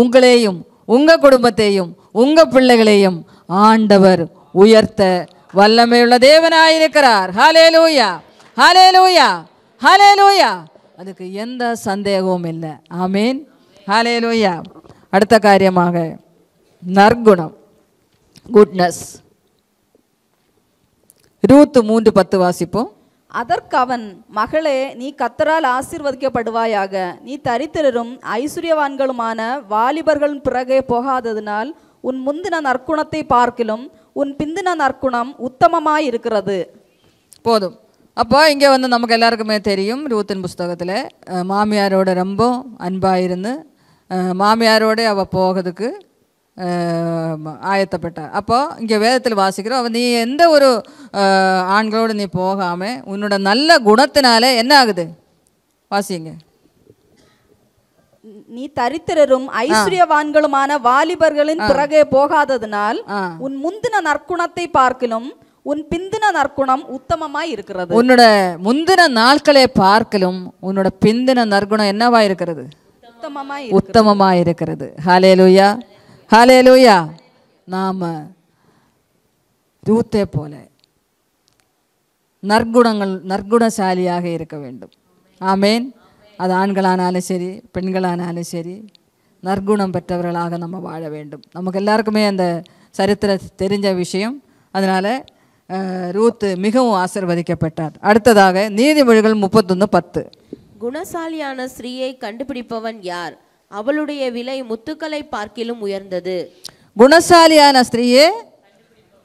உங்களையும் உங்கள் குடும்பத்தையும் உங்கள் பிள்ளைகளையும் ஆண்டவர் உயர்த்த வல்லமையுள்ள தேவனாயிருக்கிறார் ஹாலே லூயா ஹாலே லூயா ஹாலே லூயா அதுக்கு எந்த சந்தேகமும் இல்லை ஆமீன் ஹாலே லூயா அடுத்த காரியமாக நற்குணம் குட்னஸ் இருபத்து மூன்று பத்து வாசிப்போம் அதற்கு அவன் மகளே நீ கத்தரால் ஆசீர்வதிக்கப்படுவாயாக நீ தரித்திரரும் ஐஸ்வர்யவான்களுமான வாலிபர்களின் பிறகே போகாததினால் உன் முந்தின நற்குணத்தை பார்க்கிலும் உன் பிந்தின நற்குணம் உத்தமமாக இருக்கிறது போதும் அப்போ இங்கே வந்து நமக்கு எல்லாருக்குமே தெரியும் ரூத்தின் புஸ்தகத்தில் மாமியாரோட ரொம்ப அன்பாக இருந்து மாமியாரோட அவள் போகிறதுக்கு ஆயத்தப்பட்ட அப்போ இங்கே வேதத்தில் வாசிக்கிறோம் அவள் நீ எந்த ஒரு ஆண்களோடு நீ போகாமல் உன்னோட நல்ல குணத்தினாலே என்ன ஆகுது வாசிங்க நீ தரித்திரரும் ஐஸ்வர்யவான்களுமான வாலிபர்களின் பிறகே போகாததினால் உன் முந்தின நற்குணத்தை பார்க்கலும் உன் பிந்தின நற்குணம் உத்தமமா இருக்கிறது உன்னோட முந்தின நாட்களை பார்க்கலும் உன்னோட பிந்தின நற்குணம் என்னவா இருக்கிறது உத்தமமா இருக்கிறது ஹாலே லூயா ஹாலே லூயா நாம ரூத்தே போல நற்குணங்கள் நற்குணசாலியாக இருக்க வேண்டும் ஆமேன் அது ஆண்களானாலும் சரி பெண்களானாலும் சரி நற்குணம் பெற்றவர்களாக நம்ம வாழ வேண்டும் நமக்கு எல்லாருக்குமே அந்த சரித்திர தெரிஞ்ச விஷயம் அதனால் ரூத்து மிகவும் ஆசிர்வதிக்கப்பட்டார் அடுத்ததாக நீதிமொழிகள் முப்பத்தொன்று பத்து குணசாலியான ஸ்ரீயை கண்டுபிடிப்பவன் யார் அவளுடைய விலை முத்துக்களை பார்க்கிலும் உயர்ந்தது குணசாலியான ஸ்திரீயே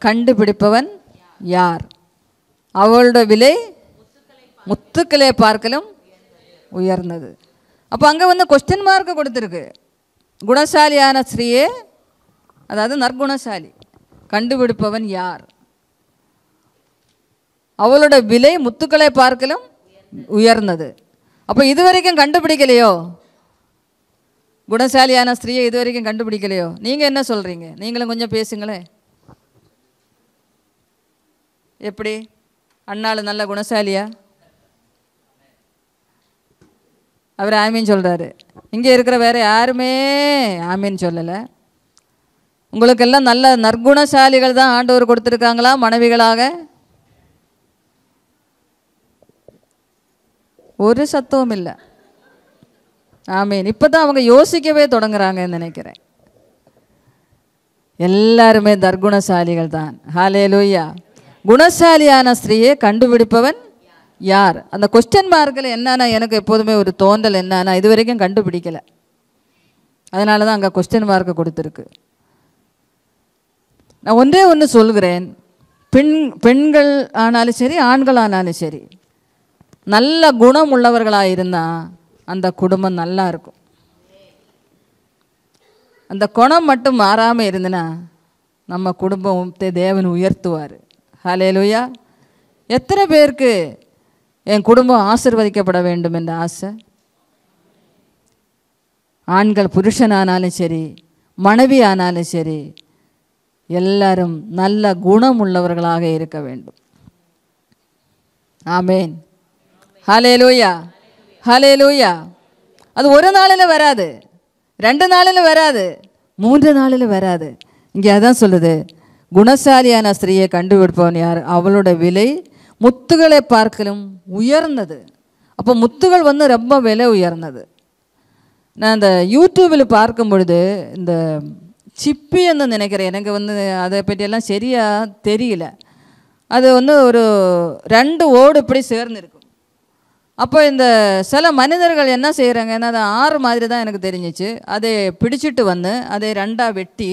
கண்டுபிடிப்பவன் யார் அவளோட விலை முத்துக்களை பார்க்கலும் உயர்ந்தது அப்போ அங்கே வந்து கொஸ்டின் மார்க்கு கொடுத்துருக்கு குணசாலியான ஸ்ரீயே அதாவது நற்குணசாலி கண்டுபிடிப்பவன் யார் அவளோட விலை முத்துக்களை பார்க்கலும் உயர்ந்தது அப்போ இது வரைக்கும் கண்டுபிடிக்கலையோ குணசாலியான ஸ்திரீயை இது வரைக்கும் கண்டுபிடிக்கலையோ நீங்கள் என்ன சொல்கிறீங்க நீங்களும் கொஞ்சம் பேசுங்களேன் எப்படி அண்ணாள் நல்ல குணசாலியா அவர் ஆமீன் சொல்கிறாரு இங்கே இருக்கிற வேறு யாருமே ஆமீன் சொல்லலை உங்களுக்கெல்லாம் நல்ல நற்குணசாலிகள் தான் ஆண்டவர் கொடுத்துருக்காங்களா மனைவிகளாக ஒரு சத்தமும் இல்லை ஆமீன் இப்போ தான் அவங்க யோசிக்கவே தொடங்குறாங்கன்னு நினைக்கிறேன் எல்லாருமே தர்க்குணசாலிகள் தான் ஹாலே லூயா குணசாலியான ஸ்திரீயை கண்டுபிடிப்பவன் யார் அந்த கொஸ்டின் மார்க்கில் என்னென்னா எனக்கு எப்போதுமே ஒரு தோன்றல் என்னென்னா இது வரைக்கும் கண்டுபிடிக்கலை அதனால தான் அங்கே கொஸ்டின் மார்க்கை கொடுத்துருக்கு நான் ஒன்றே ஒன்று சொல்கிறேன் பெண் பெண்கள் ஆனாலும் சரி ஆண்கள் ஆனாலும் சரி நல்ல குணம் உள்ளவர்களாக இருந்தால் அந்த குடும்பம் நல்லா இருக்கும் அந்த குணம் மட்டும் மாறாமல் இருந்துன்னா நம்ம குடும்பத்தை தேவன் உயர்த்துவார் ஹலே எத்தனை பேருக்கு என் குடும்பம் ஆசிர்வதிக்கப்பட வேண்டும் என்ற ஆசை ஆண்கள் புருஷனானாலும் சரி மனைவி ஆனாலும் சரி எல்லாரும் நல்ல குணம் உள்ளவர்களாக இருக்க வேண்டும் ஆமேன் ஹலே லூயா ஹலே லூயா அது ஒரு நாளில் வராது ரெண்டு நாளில் வராது மூன்று நாளில் வராது இங்கே அதான் சொல்லுது குணசாலியான ஸ்திரீயை கண்டுபிடிப்பவன் யார் அவளோட விலை முத்துகளை பார்க்கலும் உயர்ந்தது அப்போ முத்துகள் வந்து ரொம்ப விலை உயர்ந்தது நான் இந்த யூடியூபில் பார்க்கும் பொழுது இந்த சிப்பி என்று நினைக்கிறேன் எனக்கு வந்து அதை பற்றியெல்லாம் சரியாக தெரியல அது வந்து ஒரு ரெண்டு ஓடு இப்படி சேர்ந்துருக்கும் அப்போ இந்த சில மனிதர்கள் என்ன செய்கிறாங்க ஏன்னா அது ஆறு மாதிரி தான் எனக்கு தெரிஞ்சிச்சு அதை பிடிச்சிட்டு வந்து அதை ரெண்டாக வெட்டி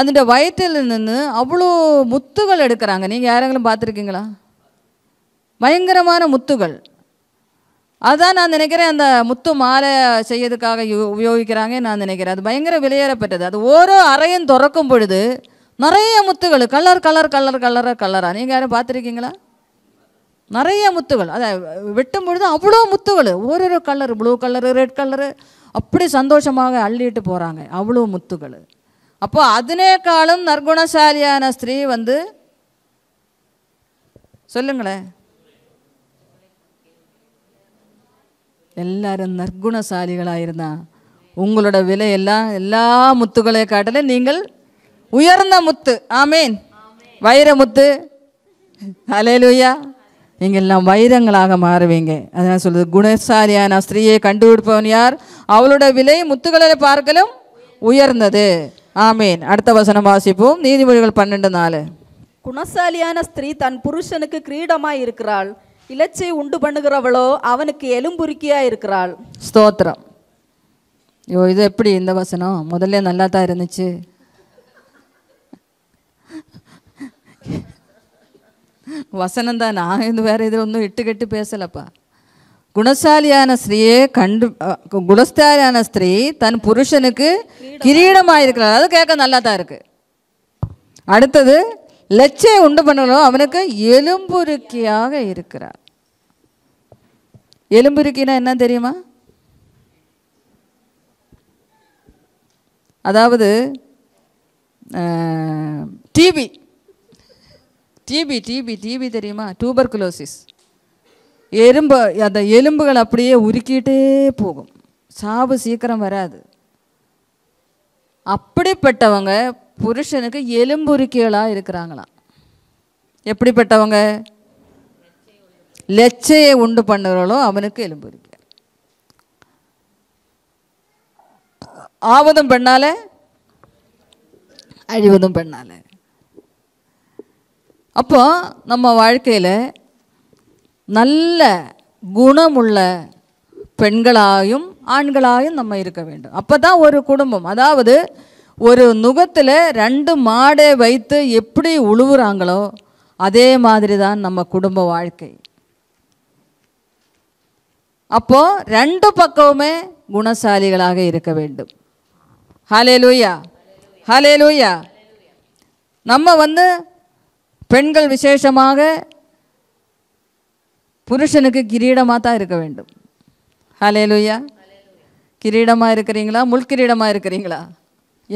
அதுட வயிற்றில் நின்று அவ்வளோ முத்துகள் எடுக்கிறாங்க நீங்கள் யாரெങ്കിലും பார்த்துருக்கீங்களா பயங்கரமான முத்துகள் அதுதான் நான் நினைக்கிறேன் அந்த முத்து மாலை செய்யறதுக்காக உபயோகிக்கிறாங்க நான் நினைக்கிறேன் அது பயங்கர விலையேறப்பட்டது அது ஓரோ அறையும் திறக்கும் பொழுது நிறைய முத்துகள் கலர் கலர் கலர் கலர் கலராக நீங்கள் யாரும் பார்த்துருக்கீங்களா நிறைய முத்துகள் அதை வெட்டும் பொழுது அவ்வளோ முத்துகள் ஒரு ஒரு colour blue colour red colour அப்படி சந்தோஷமாக அள்ளிட்டு போகிறாங்க அவ்வளோ முத்துகள் அப்போ அதனே காலம் நற்குணசாலியான ஸ்திரீ வந்து சொல்லுங்களேன் எல்லாரும் இருந்தா உங்களோட விலை எல்லாம் எல்லா முத்துக்களை காட்டல நீங்கள் உயர்ந்த முத்து ஆமேன் வைர முத்து அலையலுயா நீங்கள் எல்லாம் வைரங்களாக மாறுவீங்க அதனால் சொல்றது குணசாலியான ஸ்திரீயை கண்டுபிடிப்பவன் யார் அவளோட விலை முத்துக்களை பார்க்கலும் உயர்ந்தது ஆமேன் அடுத்த வசனம் வாசிப்போம் நீதிமொழிகள் பன்னெண்டு நாலு குணசாலியான ஸ்திரீ தன் புருஷனுக்கு கிரீடமாய் இருக்கிறாள் இலச்சை உண்டு பண்ணுகிறவளோ அவனுக்கு எலும்புருக்கியா இருக்கிறாள் ஸ்தோத்திரம் ஐயோ இது எப்படி இந்த வசனம் முதல்ல நல்லா தான் இருந்துச்சு வசனம் தான் நான் இது வேற இது ஒன்றும் கெட்டு பேசலப்பா குணசாலியான ஸ்திரீயே கண்டு குணஸ்தாலியான ஸ்திரீ தன் புருஷனுக்கு கிரீடமாக அது கேட்க நல்லா தான் இருக்கு அடுத்தது லட்சை உண்டு பண்ணணும் அவனுக்கு எலும்புருக்கியாக இருக்கிறார் எலும்புருக்கினா என்ன தெரியுமா அதாவது டிபி டிபி டிபி டிபி தெரியுமா டூபர்குலோசிஸ் எறும்பு அந்த எலும்புகள் அப்படியே உருக்கிட்டே போகும் சாவு சீக்கிரம் வராது அப்படிப்பட்டவங்க புருஷனுக்கு எலும்புருக்கிகளாக இருக்கிறாங்களாம் எப்படிப்பட்டவங்க லெச்சையை உண்டு பண்ணுறவளோ அவனுக்கு எலும்புருக்கிய ஆவதும் பெண்ணால அழிவதும் பெண்ணால அப்போ நம்ம வாழ்க்கையில் நல்ல குணமுள்ள பெண்களாயும் ஆண்களாயும் நம்ம இருக்க வேண்டும் அப்போ தான் ஒரு குடும்பம் அதாவது ஒரு நுகத்தில் ரெண்டு மாடை வைத்து எப்படி உழுவுறாங்களோ அதே மாதிரி தான் நம்ம குடும்ப வாழ்க்கை அப்போது ரெண்டு பக்கமுமே குணசாலிகளாக இருக்க வேண்டும் ஹலே லூயா ஹலே லூயா நம்ம வந்து பெண்கள் விசேஷமாக புருஷனுக்கு கிரீடமாக தான் இருக்க வேண்டும் ஹலே லூயா கிரீடமாக இருக்கிறீங்களா முள்கிரீடமாக இருக்கிறீங்களா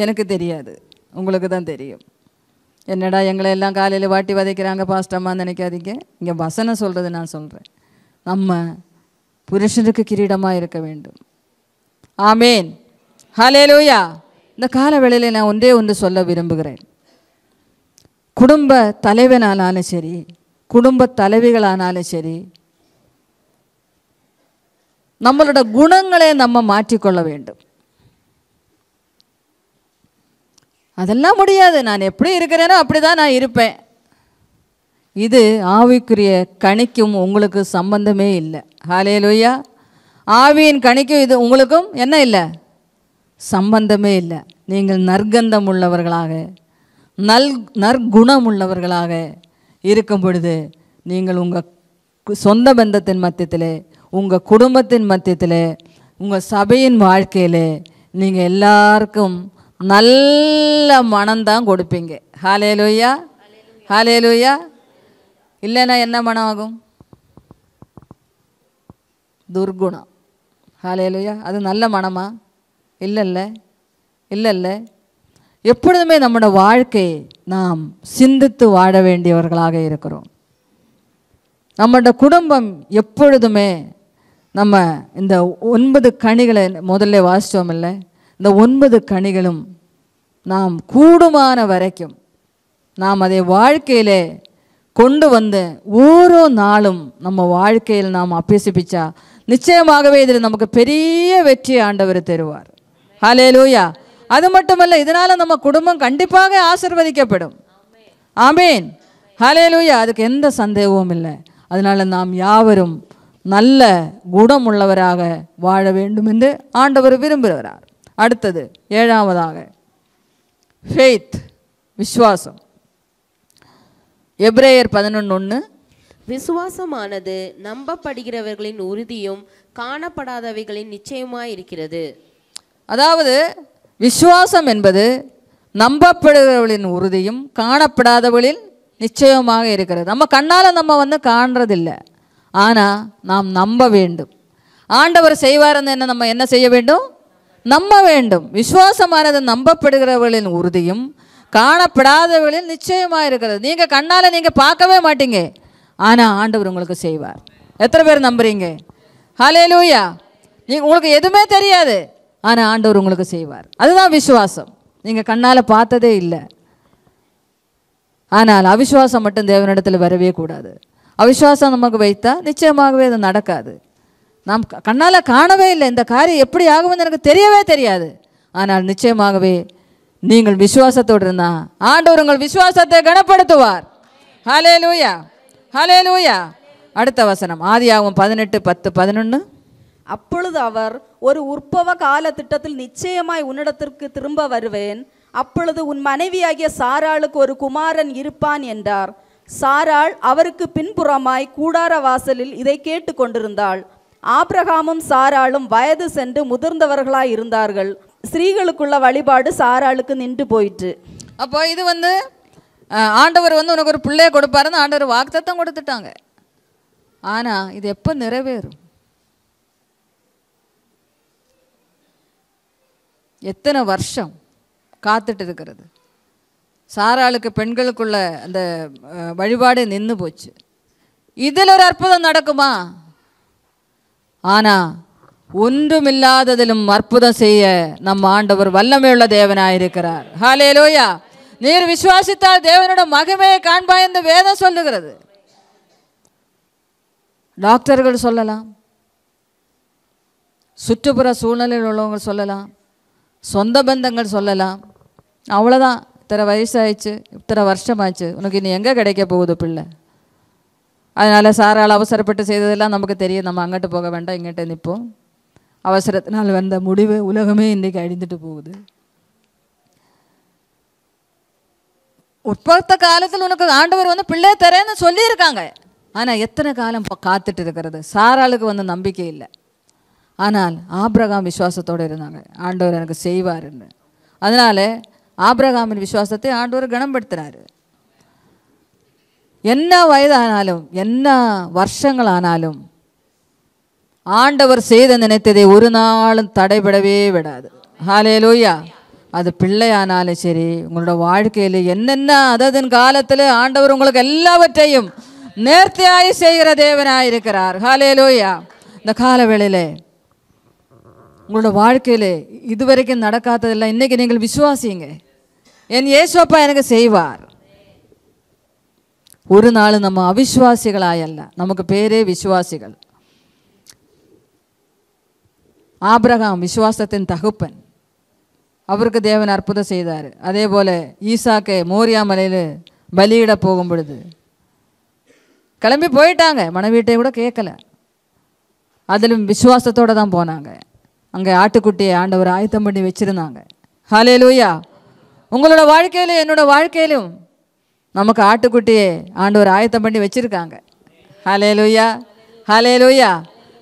எனக்கு தெரியாது உங்களுக்கு தான் தெரியும் என்னடா எங்களை எல்லாம் காலையில் வாட்டி வதைக்கிறாங்க பாஸ்டம்மா நினைக்காதீங்க இங்கே வசனம் சொல்கிறது நான் சொல்கிறேன் நம்ம புருஷனுக்கு கிரீடமாக இருக்க வேண்டும் ஆமேன் ஹலே லூயா இந்த வேளையில் நான் ஒன்றே ஒன்று சொல்ல விரும்புகிறேன் குடும்ப தலைவனானாலும் சரி குடும்ப தலைவிகளானாலும் சரி நம்மளோட குணங்களை நம்ம மாற்றிக்கொள்ள வேண்டும் அதெல்லாம் முடியாது நான் எப்படி இருக்கிறேனோ அப்படி தான் நான் இருப்பேன் இது ஆவிக்குரிய கணிக்கும் உங்களுக்கு சம்பந்தமே இல்லை ஹாலே லோய்யா ஆவியின் கணிக்கும் இது உங்களுக்கும் என்ன இல்லை சம்பந்தமே இல்லை நீங்கள் நற்கந்தம் உள்ளவர்களாக நல் நற்குணம் உள்ளவர்களாக இருக்கும் பொழுது நீங்கள் உங்கள் சொந்த பந்தத்தின் மத்தியத்தில் உங்கள் குடும்பத்தின் மத்தியத்தில் உங்கள் சபையின் வாழ்க்கையில் நீங்கள் எல்லாருக்கும் நல்ல மனம்தான் கொடுப்பீங்க ஹாலே லூயா ஹாலே இல்லைன்னா என்ன மனம் ஆகும் துர்குணம் ஹாலே அது நல்ல மனமா இல்லைல்ல இல்லைல்ல எப்பொழுதுமே நம்மளோட வாழ்க்கையை நாம் சிந்தித்து வாழ வேண்டியவர்களாக இருக்கிறோம் நம்மளோட குடும்பம் எப்பொழுதுமே நம்ம இந்த ஒன்பது கனிகளை முதல்ல வாசித்தோம் இல்லை இந்த ஒன்பது கனிகளும் நாம் கூடுமான வரைக்கும் நாம் அதை வாழ்க்கையில் கொண்டு வந்து ஓரோ நாளும் நம்ம வாழ்க்கையில் நாம் அபியசிப்பிச்சா நிச்சயமாகவே இதில் நமக்கு பெரிய வெற்றி ஆண்டவர் தருவார் ஹலே லூயா அது மட்டுமல்ல இதனால் நம்ம குடும்பம் கண்டிப்பாக ஆசிர்வதிக்கப்படும் ஆமீன் ஹலே லூயா அதுக்கு எந்த சந்தேகமும் இல்லை அதனால் நாம் யாவரும் நல்ல குணமுள்ளவராக வாழ வேண்டும் என்று ஆண்டவர் விரும்புகிறார் அடுத்தது ஏழாவதாக ஃபெய்த் விஸ்வாசம் எப்ரேயர் பதினொன்று ஒன்று விசுவாசமானது நம்பப்படுகிறவர்களின் உறுதியும் காணப்படாதவைகளின் நிச்சயமாக இருக்கிறது அதாவது விசுவாசம் என்பது நம்பப்படுகிறவர்களின் உறுதியும் காணப்படாதவர்களில் நிச்சயமாக இருக்கிறது நம்ம கண்ணால் நம்ம வந்து காண்றதில்லை ஆனால் நாம் நம்ப வேண்டும் ஆண்டவர் செய்வார் என்ன நம்ம என்ன செய்ய வேண்டும் நம்ப வேண்டும் விசுவாசமானது நம்பப்படுகிறவர்களின் உறுதியும் காணப்படாதவர்களில் நிச்சயமாக இருக்கிறது நீங்கள் கண்ணால் நீங்கள் பார்க்கவே மாட்டீங்க ஆனால் ஆண்டவர் உங்களுக்கு செய்வார் எத்தனை பேர் நம்புறீங்க ஹலே லூயா நீ உங்களுக்கு எதுவுமே தெரியாது ஆனால் ஆண்டவர் உங்களுக்கு செய்வார் அதுதான் விசுவாசம் நீங்கள் கண்ணால் பார்த்ததே இல்லை ஆனால் அவிசுவாசம் மட்டும் தேவனிடத்தில் வரவே கூடாது அவிசுவாசம் நமக்கு வைத்தால் நிச்சயமாகவே அது நடக்காது நாம் கண்ணால் காணவே இல்லை இந்த காரியம் எப்படி ஆகும்னு எனக்கு தெரியவே தெரியாது ஆனால் நிச்சயமாகவே நீங்கள் விசுவாசத்தோடு இருந்தா ஆண்டவர் உங்கள் விசுவாசத்தை கனப்படுத்துவார் ஹலே லூயா ஹலே லூயா அடுத்த வசனம் ஆதியாகும் பதினெட்டு பத்து பதினொன்று அப்பொழுது அவர் ஒரு உற்பவ கால திட்டத்தில் நிச்சயமாய் உன்னிடத்திற்கு திரும்ப வருவேன் அப்பொழுது உன் மனைவியாகிய சாராளுக்கு ஒரு குமாரன் இருப்பான் என்றார் சாராள் அவருக்கு பின்புறமாய் கூடார வாசலில் இதை கேட்டு கொண்டிருந்தாள் ஆப்ரஹாமும் சாராளும் வயது சென்று முதிர்ந்தவர்களாக இருந்தார்கள் ஸ்திரீகளுக்குள்ள வழிபாடு சாராளுக்கு நின்று போயிட்டு அப்போ இது வந்து ஆண்டவர் வந்து உனக்கு ஒரு பிள்ளைய கொடுப்பாருன்னு ஆண்டவர் வாக்குத்தம் கொடுத்துட்டாங்க ஆனா இது எப்போ நிறைவேறும் எத்தனை வருஷம் காத்துட்டு இருக்கிறது சாராளுக்கு பெண்களுக்குள்ள அந்த வழிபாடு நின்று போச்சு இதில் ஒரு அற்புதம் நடக்குமா ஆனா ஒன்றுமில்லாததிலும் அற்புதம் செய்ய நம் ஆண்டவர் வல்லமையுள்ள தேவனாயிருக்கிறார் ஹாலே லோயா நீர் விசுவாசித்தால் தேவனோட மகிமையை காண்பாய் என்று வேதம் சொல்லுகிறது டாக்டர்கள் சொல்லலாம் சுற்றுப்புற சூழ்நிலையில் உள்ளவங்க சொல்லலாம் சொந்த பந்தங்கள் சொல்லலாம் அவ்வளோதான் இத்தனை வயசாயிடுச்சு இத்தனை வருஷமாச்சு உனக்கு இன்னும் எங்கே கிடைக்க போகுது பிள்ளை அதனால் சாரால் அவசரப்பட்டு செய்ததெல்லாம் நமக்கு தெரியும் நம்ம அங்கிட்டு போக வேண்டாம் இங்கிட்ட நிற்போம் அவசரத்தினால் வந்த முடிவு உலகமே இன்றைக்கி அழிந்துட்டு போகுது உற்பத்த காலத்தில் உனக்கு ஆண்டவர் வந்து பிள்ளை தரேன்னு சொல்லியிருக்காங்க ஆனால் எத்தனை காலம் இப்போ காத்துட்டு இருக்கிறது சாராளுக்கு வந்து நம்பிக்கை இல்லை ஆனால் ஆப்ரகாம் விசுவாசத்தோடு இருந்தாங்க ஆண்டவர் எனக்கு செய்வார்னு அதனால் ஆப்ரகாமின் விசுவாசத்தை ஆண்டவர் கனப்படுத்துகிறாரு என்ன வயதானாலும் என்ன வருஷங்களானாலும் ஆண்டவர் செய்த நினைத்ததை ஒரு நாளும் தடைபடவே விடாது ஹாலே லோய்யா அது பிள்ளையானாலும் சரி உங்களோட வாழ்க்கையில் என்னென்ன அதன் காலத்தில் ஆண்டவர் உங்களுக்கு எல்லாவற்றையும் நேர்த்தியாய் செய்கிற தேவனாக இருக்கிறார் ஹாலே லோய்யா இந்த காலவேளையில் உங்களோட வாழ்க்கையில் இதுவரைக்கும் நடக்காததெல்லாம் இன்றைக்கி நீங்கள் விசுவாசிங்க என் ஏசோப்பா எனக்கு செய்வார் ஒரு நாள் நம்ம அவிஸ்வாசிகளாயல்ல நமக்கு பேரே விசுவாசிகள் ஆபிரகாம் விசுவாசத்தின் தகுப்பன் அவருக்கு தேவன் அற்புதம் செய்தார் அதே போல் ஈசாக்கை மோரியா மலையில் பலியிட போகும் பொழுது கிளம்பி போயிட்டாங்க மனைவீட்டை கூட கேட்கல அதிலும் விசுவாசத்தோடு தான் போனாங்க அங்கே ஆட்டுக்குட்டியை ஆண்டவர் ஆயத்தம் பண்ணி வச்சுருந்தாங்க ஹாலே லூயா உங்களோட வாழ்க்கையிலும் என்னோட வாழ்க்கையிலும் நமக்கு ஆட்டுக்குட்டி ஆண்டவர் ஆயத்தம் பண்ணி வச்சுருக்காங்க ஹலே லூயா ஹலே லூயா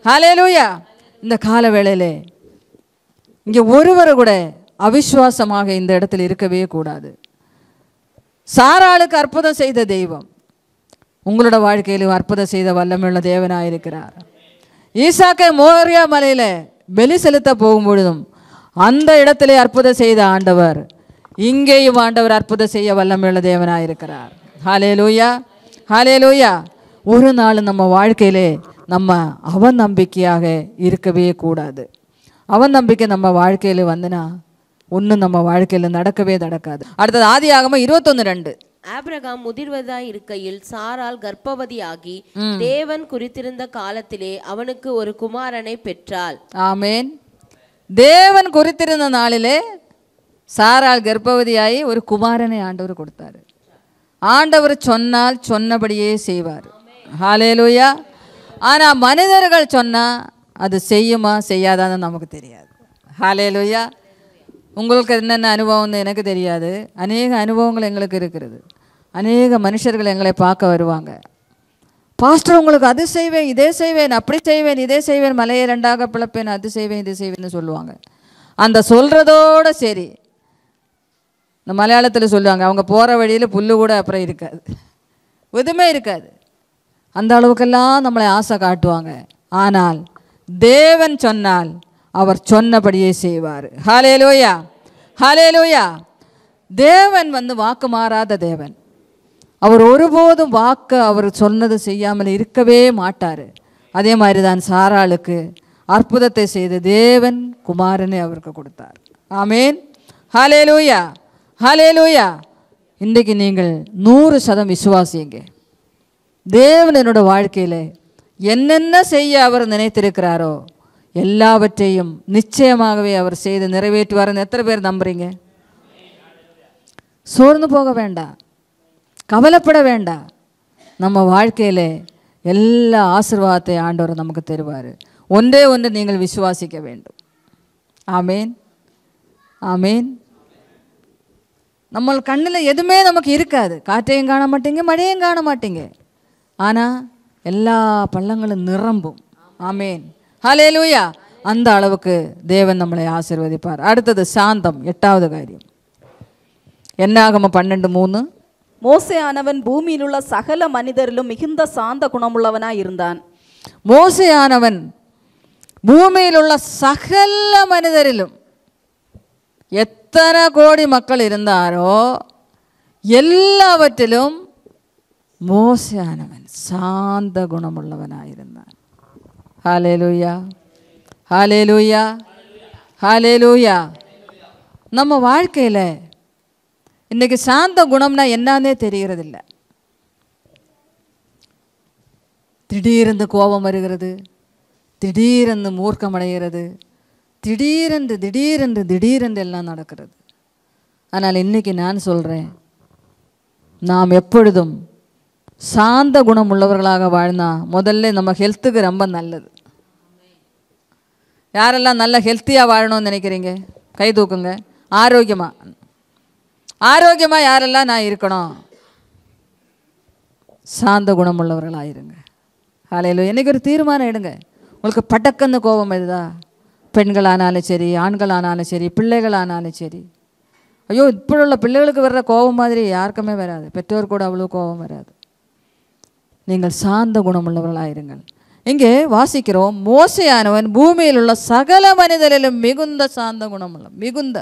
ஹலே லூயா இந்த கால வேளையிலே இங்கே ஒருவர் கூட அவிஸ்வாசமாக இந்த இடத்துல இருக்கவே கூடாது சாராளுக்கு அற்புதம் செய்த தெய்வம் உங்களோட வாழ்க்கையிலும் அற்புதம் செய்த வல்லமையுள்ள தேவனாக இருக்கிறார் ஈசாக்கை மோரியா மலையில் வெளி செலுத்த போகும்பொழுதும் அந்த இடத்திலே அற்புதம் செய்த ஆண்டவர் இங்கேயும் ஆண்டவர் அற்புதம் செய்ய வல்லமையுள்ள தேவனாயிருக்கிறார் ஹாலே லூயா ஹாலே லூயா ஒரு நாள் நம்ம வாழ்க்கையிலே நம்ம அவன் நம்பிக்கையாக இருக்கவே கூடாது அவன் நம்பிக்கை நம்ம வாழ்க்கையில் வந்துனா ஒன்றும் நம்ம வாழ்க்கையில் நடக்கவே நடக்காது அடுத்தது ஆதி ஆகம இருபத்தொன்று ரெண்டு ஆப்ரகாம் முதிர்வதாய் இருக்கையில் சாரால் கர்ப்பவதியாகி தேவன் குறித்திருந்த காலத்திலே அவனுக்கு ஒரு குமாரனை பெற்றாள் ஆமேன் தேவன் குறித்திருந்த நாளிலே சாரால் கர்ப்பவதியாகி ஒரு குமாரனை ஆண்டவர் கொடுத்தார் ஆண்டவர் சொன்னால் சொன்னபடியே செய்வார் ஹாலேலூயா ஆனால் மனிதர்கள் சொன்னால் அது செய்யுமா செய்யாதான்னு நமக்கு தெரியாது ஹாலேலூயா உங்களுக்கு என்னென்ன அனுபவம்னு எனக்கு தெரியாது அநேக அனுபவங்கள் எங்களுக்கு இருக்கிறது அநேக மனுஷர்கள் எங்களை பார்க்க வருவாங்க பாஸ்டர் உங்களுக்கு அது செய்வேன் இதே செய்வேன் அப்படி செய்வேன் இதே செய்வேன் மலையை ரெண்டாக பிழப்பேன் அது செய்வேன் இது செய்வேன்னு சொல்லுவாங்க அந்த சொல்கிறதோட சரி இந்த மலையாளத்தில் சொல்லுவாங்க அவங்க போகிற வழியில் புல்லு கூட அப்புறம் இருக்காது எதுவுமே இருக்காது அந்த அளவுக்கெல்லாம் நம்மளை ஆசை காட்டுவாங்க ஆனால் தேவன் சொன்னால் அவர் சொன்னபடியே செய்வார் ஹாலே லோயா ஹாலே லோயா தேவன் வந்து வாக்கு மாறாத தேவன் அவர் ஒருபோதும் வாக்கு அவர் சொன்னது செய்யாமல் இருக்கவே மாட்டார் அதே மாதிரி தான் சாராளுக்கு அற்புதத்தை செய்த தேவன் குமாரனை அவருக்கு கொடுத்தார் ஆமேன் ஹாலே லூயா ஹலே லூயா இன்றைக்கு நீங்கள் நூறு சதம் விசுவாசியுங்க தேவன் என்னோட வாழ்க்கையில் என்னென்ன செய்ய அவர் நினைத்திருக்கிறாரோ எல்லாவற்றையும் நிச்சயமாகவே அவர் செய்து நிறைவேற்றுவார்னு எத்தனை பேர் நம்புறீங்க சோர்ந்து போக வேண்டாம் கவலைப்பட வேண்டாம் நம்ம வாழ்க்கையில் எல்லா ஆசிர்வாதத்தை ஆண்டவர் நமக்கு தருவார் ஒன்றே ஒன்று நீங்கள் விசுவாசிக்க வேண்டும் ஆமேன் ஆமேன் நம்ம கண்ணில் எதுவுமே நமக்கு இருக்காது காற்றையும் காண மாட்டேங்க மழையும் காண மாட்டேங்க ஆனால் எல்லா பள்ளங்களும் நிரம்பும் ஆமேன் ஹலே லூயா அந்த அளவுக்கு தேவன் நம்மளை ஆசிர்வதிப்பார் அடுத்தது சாந்தம் எட்டாவது காரியம் என்னாகும் பன்னெண்டு மூணு மோசையானவன் பூமியில் உள்ள சகல மனிதரிலும் மிகுந்த சாந்த குணமுள்ளவனாய் இருந்தான் மோசையானவன் பூமியில் உள்ள சகல மனிதரிலும் எத் எத்தனை கோடி மக்கள் இருந்தாரோ எல்லாவற்றிலும் மோசையானவன் சாந்த குணமுள்ளவனாயிருந்தான் ஹாலே லூயா ஹாலே லூயா ஹாலே லூயா நம்ம வாழ்க்கையில் இன்றைக்கி சாந்த குணம்னா என்னன்னே தெரிகிறதில்ல திடீர்னு கோபம் வருகிறது திடீரென்று மூர்க்கமடைகிறது திடீரென்று திடீரென்று திடீரென்று எல்லாம் நடக்கிறது ஆனால் இன்னைக்கு நான் சொல்கிறேன் நாம் எப்பொழுதும் சாந்த குணம் உள்ளவர்களாக வாழ்ந்தால் முதல்ல நம்ம ஹெல்த்துக்கு ரொம்ப நல்லது யாரெல்லாம் நல்ல ஹெல்த்தியாக வாழணும்னு நினைக்கிறீங்க கை தூக்குங்க ஆரோக்கியமாக ஆரோக்கியமாக யாரெல்லாம் நான் இருக்கணும் சாந்த குணம் உள்ளவர்களாக இருங்க காலையில் எனக்கு ஒரு தீர்மானம் எடுங்க உங்களுக்கு பட்டக்கன்னு கோபம் எதுதா பெண்களானாலும் சரி ஆண்களானாலும் சரி பிள்ளைகளானாலும் சரி ஐயோ இப்படி உள்ள பிள்ளைகளுக்கு வர்ற கோபம் மாதிரி யாருக்குமே வராது பெற்றோர் கூட அவ்வளோ கோபம் வராது நீங்கள் சார்ந்த குணமுள்ளவர்களாயிருங்கள் இங்கே வாசிக்கிறோம் மோசையானவன் பூமியில் உள்ள சகல மனிதர்களிலும் மிகுந்த சார்ந்த குணமுள்ள மிகுந்த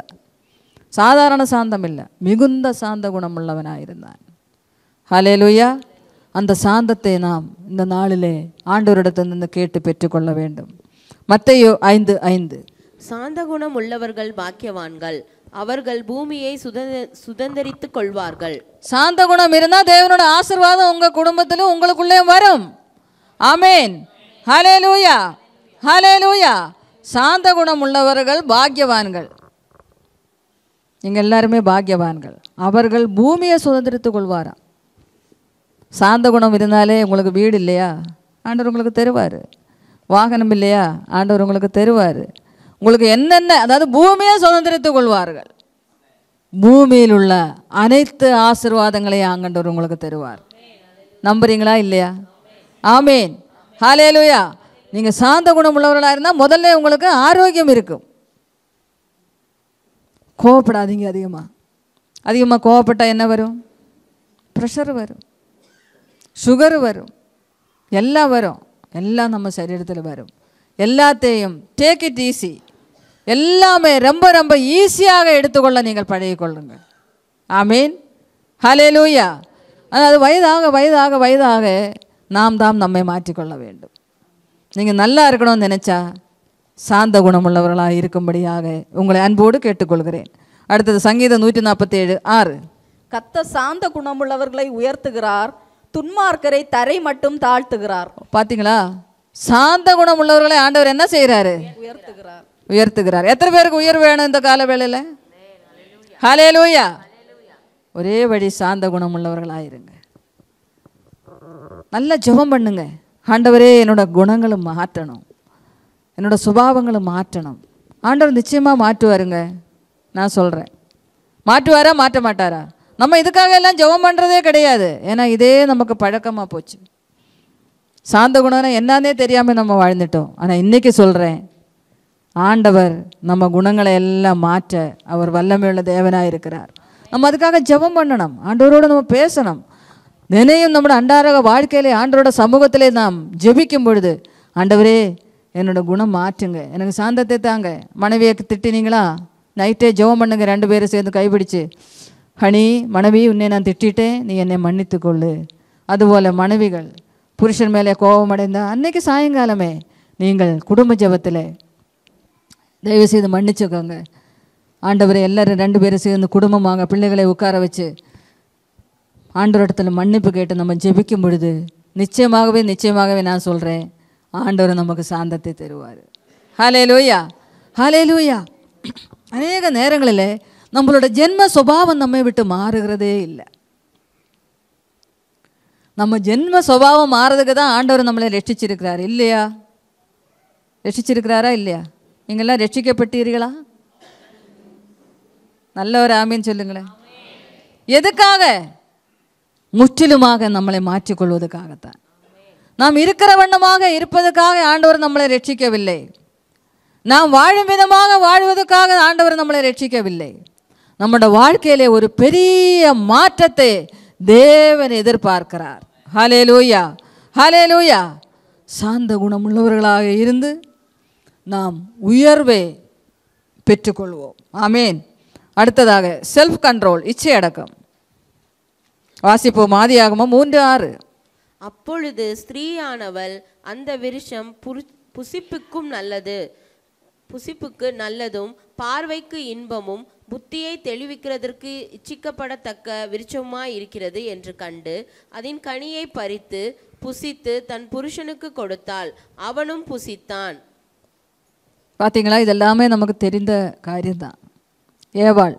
சாதாரண சாந்தம் இல்லை மிகுந்த சாந்த குணமுள்ளவனாயிருந்தான் ஹலே லூயா அந்த சாந்தத்தை நாம் இந்த நாளிலே ஆண்டோரிடத்திலிருந்து கேட்டு பெற்றுக்கொள்ள வேண்டும் மத்தையோ ஐந்து ஐந்து சாந்த குணம் உள்ளவர்கள் பாக்கியவான்கள் அவர்கள் பூமியை சுதந்திரித்துக் கொள்வார்கள் சாந்த குணம் இருந்தா தேவனோட ஆசிர்வாதம் உங்க குடும்பத்திலும் உங்களுக்குள்ளே வரும் அமேன் ஹலே லூயா ஹலே லூயா சாந்த குணம் உள்ளவர்கள் பாக்கியவான்கள் நீங்கள் எல்லாருமே பாக்கியவான்கள் அவர்கள் பூமியை சுதந்திரித்துக் கொள்வாராம் சாந்த குணம் இருந்தாலே உங்களுக்கு வீடு இல்லையா ஆண்டவர் உங்களுக்கு தருவார் வாகனம் இல்லையா ஆண்டவர் உங்களுக்கு தருவார் உங்களுக்கு என்னென்ன அதாவது பூமியை சுதந்திரத்துக் கொள்வார்கள் பூமியில் உள்ள அனைத்து ஆசிர்வாதங்களையும் ஆங்கண்டவர் உங்களுக்கு தருவார் நம்புறீங்களா இல்லையா ஆமீன் லூயா நீங்கள் சாந்த குணம் உள்ளவர்களாக இருந்தால் முதல்ல உங்களுக்கு ஆரோக்கியம் இருக்கும் கோவப்படாதீங்க அதிகமாக அதிகமாக கோவப்பட்டால் என்ன வரும் ப்ரெஷர் வரும் சுகர் வரும் எல்லாம் வரும் எல்லாம் நம்ம சரீரத்தில் வரும் எல்லாத்தையும் டேக் இட் ஈஸி எல்லாமே ரொம்ப ரொம்ப ஈஸியாக எடுத்துக்கொள்ள நீங்கள் பழகிக்கொள்ளுங்கள் ஐ மீன் ஹலே லூயா அது வயதாக வயதாக வயதாக நாம் தாம் நம்மை மாற்றிக்கொள்ள வேண்டும் நீங்கள் நல்லா இருக்கணும்னு நினச்சா சாந்த குணமுள்ளவர்களாக இருக்கும்படியாக உங்களை அன்போடு கேட்டுக்கொள்கிறேன் அடுத்தது சங்கீதம் நூற்றி நாற்பத்தி ஏழு ஆறு கத்த சாந்த குணமுள்ளவர்களை உயர்த்துகிறார் துன்மார்க்கரை தரை மட்டும் தாழ்த்துகிறார் பார்த்தீங்களா சாந்த குணம் உள்ளவர்களை ஆண்டவர் என்ன செய்கிறாரு உயர்த்துகிறார் உயர்த்துகிறார் எத்தனை பேருக்கு உயர்வு வேணும் இந்த கால வேலையில ஹலே லூயா ஒரே வழி சாந்த குணம் உள்ளவர்களாயிருங்க நல்லா ஜெபம் பண்ணுங்க ஆண்டவரே என்னோட குணங்களை மாற்றணும் என்னோட சுபாவங்களை மாற்றணும் ஆண்டவர் நிச்சயமாக மாற்றுவாருங்க நான் சொல்கிறேன் மாற்றுவாரா மாற்ற மாட்டாரா நம்ம இதுக்காக எல்லாம் ஜெபம் பண்ணுறதே கிடையாது ஏன்னா இதே நமக்கு பழக்கமாக போச்சு சாந்த குணம்னா என்னன்னே தெரியாமல் நம்ம வாழ்ந்துட்டோம் ஆனால் இன்றைக்கி சொல்கிறேன் ஆண்டவர் நம்ம குணங்களை எல்லாம் மாற்ற அவர் வல்லமையுள்ள தேவனாக இருக்கிறார் நம்ம அதுக்காக ஜெபம் பண்ணணும் ஆண்டவரோடு நம்ம பேசணும் நினையும் நம்மளோட அண்டாரக வாழ்க்கையிலே ஆண்டவரோட சமூகத்திலே நாம் ஜபிக்கும் பொழுது ஆண்டவரே என்னோட குணம் மாற்றுங்க எனக்கு சாந்தத்தை தாங்க மனைவியை திட்டினீங்களா நைட்டே ஜெபம் பண்ணுங்க ரெண்டு பேரும் சேர்ந்து கைப்பிடிச்சு ஹனி மனைவி உன்னை நான் திட்டேன் நீ என்னை மன்னித்துக்கொள்ளு அதுபோல் மனைவிகள் புருஷன் மேலே கோபம் அடைந்தால் அன்னைக்கு சாயங்காலமே நீங்கள் குடும்ப ஜபத்தில் தயவு செய்து மன்னிச்சுக்கோங்க ஆண்டவர் எல்லோரும் ரெண்டு பேரும் சேர்ந்து குடும்பமாக பிள்ளைகளை உட்கார வச்சு ஆண்டவரிடத்தில் மன்னிப்பு கேட்டு நம்ம ஜெபிக்கும் பொழுது நிச்சயமாகவே நிச்சயமாகவே நான் சொல்கிறேன் ஆண்டவர் நமக்கு சாந்தத்தை தருவார் ஹலே லூயா ஹலே லூயா அநேக நேரங்களில் நம்மளோட ஜென்ம சுபாவம் நம்மை விட்டு மாறுகிறதே இல்லை நம்ம ஜென்ம சுபாவம் மாறதுக்கு தான் ஆண்டவர் நம்மளை ரட்சிச்சிருக்கிறார் இல்லையா ரட்சிச்சிருக்கிறாரா இல்லையா நீங்கள்லாம் ரட்சிக்கப்பட்டீர்களா நல்ல ஒரு ஆமின்னு சொல்லுங்களேன் எதுக்காக முற்றிலுமாக நம்மளை மாற்றிக்கொள்வதற்காகத்தான் நாம் இருக்கிற வண்ணமாக இருப்பதற்காக ஆண்டவர் நம்மளை ரட்சிக்கவில்லை நாம் வாழும் விதமாக வாழ்வதற்காக ஆண்டவர் நம்மளை ரட்சிக்கவில்லை நம்மளோட வாழ்க்கையிலே ஒரு பெரிய மாற்றத்தை தேவன் எதிர்பார்க்கிறார் ஹலே லூயா ஹலே லூயா சாந்த குணமுள்ளவர்களாக இருந்து நாம் உயர்வை பெற்றுக்கொள்வோம் ஆமேன் அடுத்ததாக செல்ஃப் கண்ட்ரோல் இச்சை அடக்கம் வாசிப்போம் ஆதியாகமம் மூன்று ஆறு அப்பொழுது ஸ்திரீயானவள் அந்த விருஷம் புசிப்புக்கும் நல்லது புசிப்புக்கு நல்லதும் பார்வைக்கு இன்பமும் புத்தியை தெளிவிக்கிறதற்கு இச்சிக்கப்படத்தக்க விருச்சமாய் இருக்கிறது என்று கண்டு அதன் கனியை பறித்து புசித்து தன் புருஷனுக்கு கொடுத்தாள் அவனும் புசித்தான் பார்த்தீங்களா இதெல்லாமே நமக்கு தெரிந்த காரியம்தான் ஏவாள்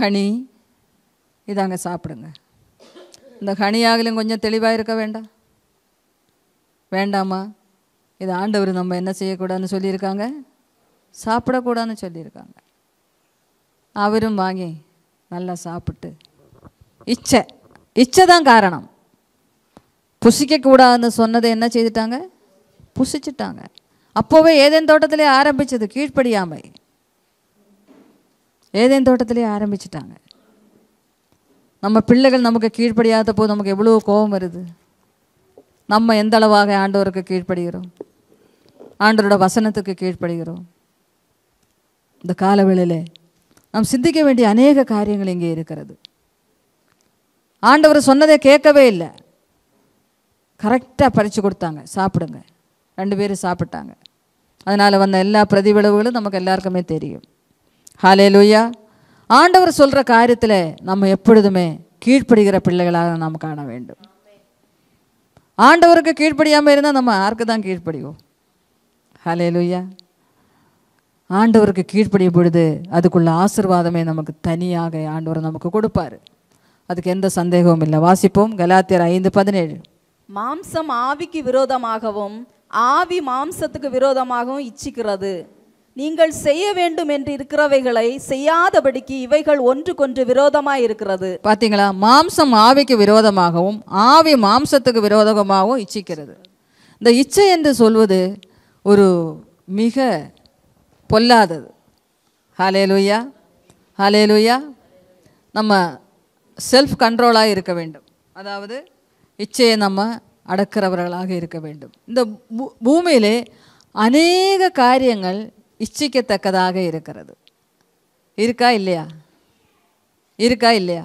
ஹனி இதாங்க சாப்பிடுங்க இந்த ஹனியாகலும் கொஞ்சம் தெளிவாக இருக்க வேண்டாம் வேண்டாமா இது ஆண்டவர் நம்ம என்ன செய்யக்கூடாதுன்னு சொல்லியிருக்காங்க சாப்பிடக்கூடாதுன்னு சொல்லியிருக்காங்க அவரும் வாங்கி நல்லா சாப்பிட்டு இச்சை இச்சை தான் காரணம் புசிக்கக்கூடாதுன்னு சொன்னதை என்ன செய்துட்டாங்க புசிச்சிட்டாங்க அப்போவே ஏதேன் தோட்டத்திலே ஆரம்பித்தது கீழ்ப்படியாமை ஏதேன் தோட்டத்திலே ஆரம்பிச்சிட்டாங்க நம்ம பிள்ளைகள் நமக்கு கீழ்ப்படியாத போது நமக்கு எவ்வளோ கோபம் வருது நம்ம எந்த அளவாக ஆண்டவருக்கு கீழ்ப்படுகிறோம் ஆண்டவரோட வசனத்துக்கு கீழ்ப்படுகிறோம் இந்த காலவேளையில் நாம் சிந்திக்க வேண்டிய அநேக காரியங்கள் இங்கே இருக்கிறது ஆண்டவர் சொன்னதை கேட்கவே இல்லை கரெக்டாக பறித்து கொடுத்தாங்க சாப்பிடுங்க ரெண்டு பேரும் சாப்பிட்டாங்க அதனால் வந்த எல்லா பிரதிவிளைவுகளும் நமக்கு எல்லாருக்குமே தெரியும் ஹாலே லூயா ஆண்டவர் சொல்கிற காரியத்தில் நம்ம எப்பொழுதுமே கீழ்ப்படுகிற பிள்ளைகளாக நாம் காண வேண்டும் ஆண்டவருக்கு கீழ்ப்படியாமல் இருந்தால் நம்ம யாருக்கு தான் கீழ்ப்படிவோம் ஹலே லூயா ஆண்டவருக்கு கீழ்ப்படிய பொழுது அதுக்குள்ள ஆசிர்வாதமே நமக்கு தனியாக ஆண்டவர் நமக்கு கொடுப்பார் அதுக்கு எந்த சந்தேகமும் இல்லை வாசிப்போம் கலாத்தியர் ஐந்து பதினேழு மாம்சம் ஆவிக்கு விரோதமாகவும் ஆவி மாம்சத்துக்கு விரோதமாகவும் இச்சிக்கிறது நீங்கள் செய்ய வேண்டும் என்று இருக்கிறவைகளை செய்யாதபடிக்கு இவைகள் ஒன்றுக்கொன்று விரோதமாக இருக்கிறது பார்த்தீங்களா மாம்சம் ஆவிக்கு விரோதமாகவும் ஆவி மாம்சத்துக்கு விரோதமாகவும் இச்சிக்கிறது இந்த இச்சை என்று சொல்வது ஒரு மிக பொல்லாதது ஹாலே லூயா ஹாலே லூயா நம்ம செல்ஃப் கண்ட்ரோலாக இருக்க வேண்டும் அதாவது இச்சையை நம்ம அடக்கிறவர்களாக இருக்க வேண்டும் இந்த பூமியிலே அநேக காரியங்கள் இச்சிக்கத்தக்கதாக இருக்கிறது இருக்கா இல்லையா இருக்கா இல்லையா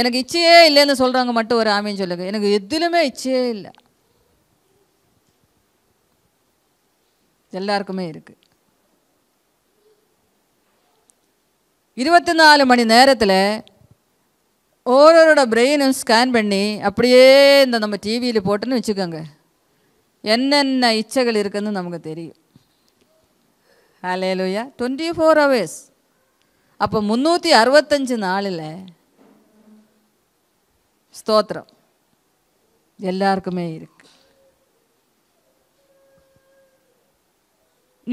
எனக்கு இச்சையே இல்லைன்னு சொல்கிறவங்க மட்டும் ஒரு ஆமின்னு சொல்லுங்கள் எனக்கு எதிலுமே இச்சையே இல்லை எல்லாருக்குமே இருக்குது இருபத்தி நாலு மணி நேரத்தில் ஒவ்வொருவரோட பிரெயினும் ஸ்கேன் பண்ணி அப்படியே இந்த நம்ம டிவியில் போட்டுன்னு வச்சுக்கோங்க என்னென்ன இச்சைகள் இருக்குதுன்னு நமக்கு தெரியும் அலையலுயா டுவெண்ட்டி ஃபோர் ஹவர்ஸ் அப்போ முந்நூற்றி அறுபத்தஞ்சு நாளில் ஸ்தோத்திரம் எல்லாருக்குமே இருக்கு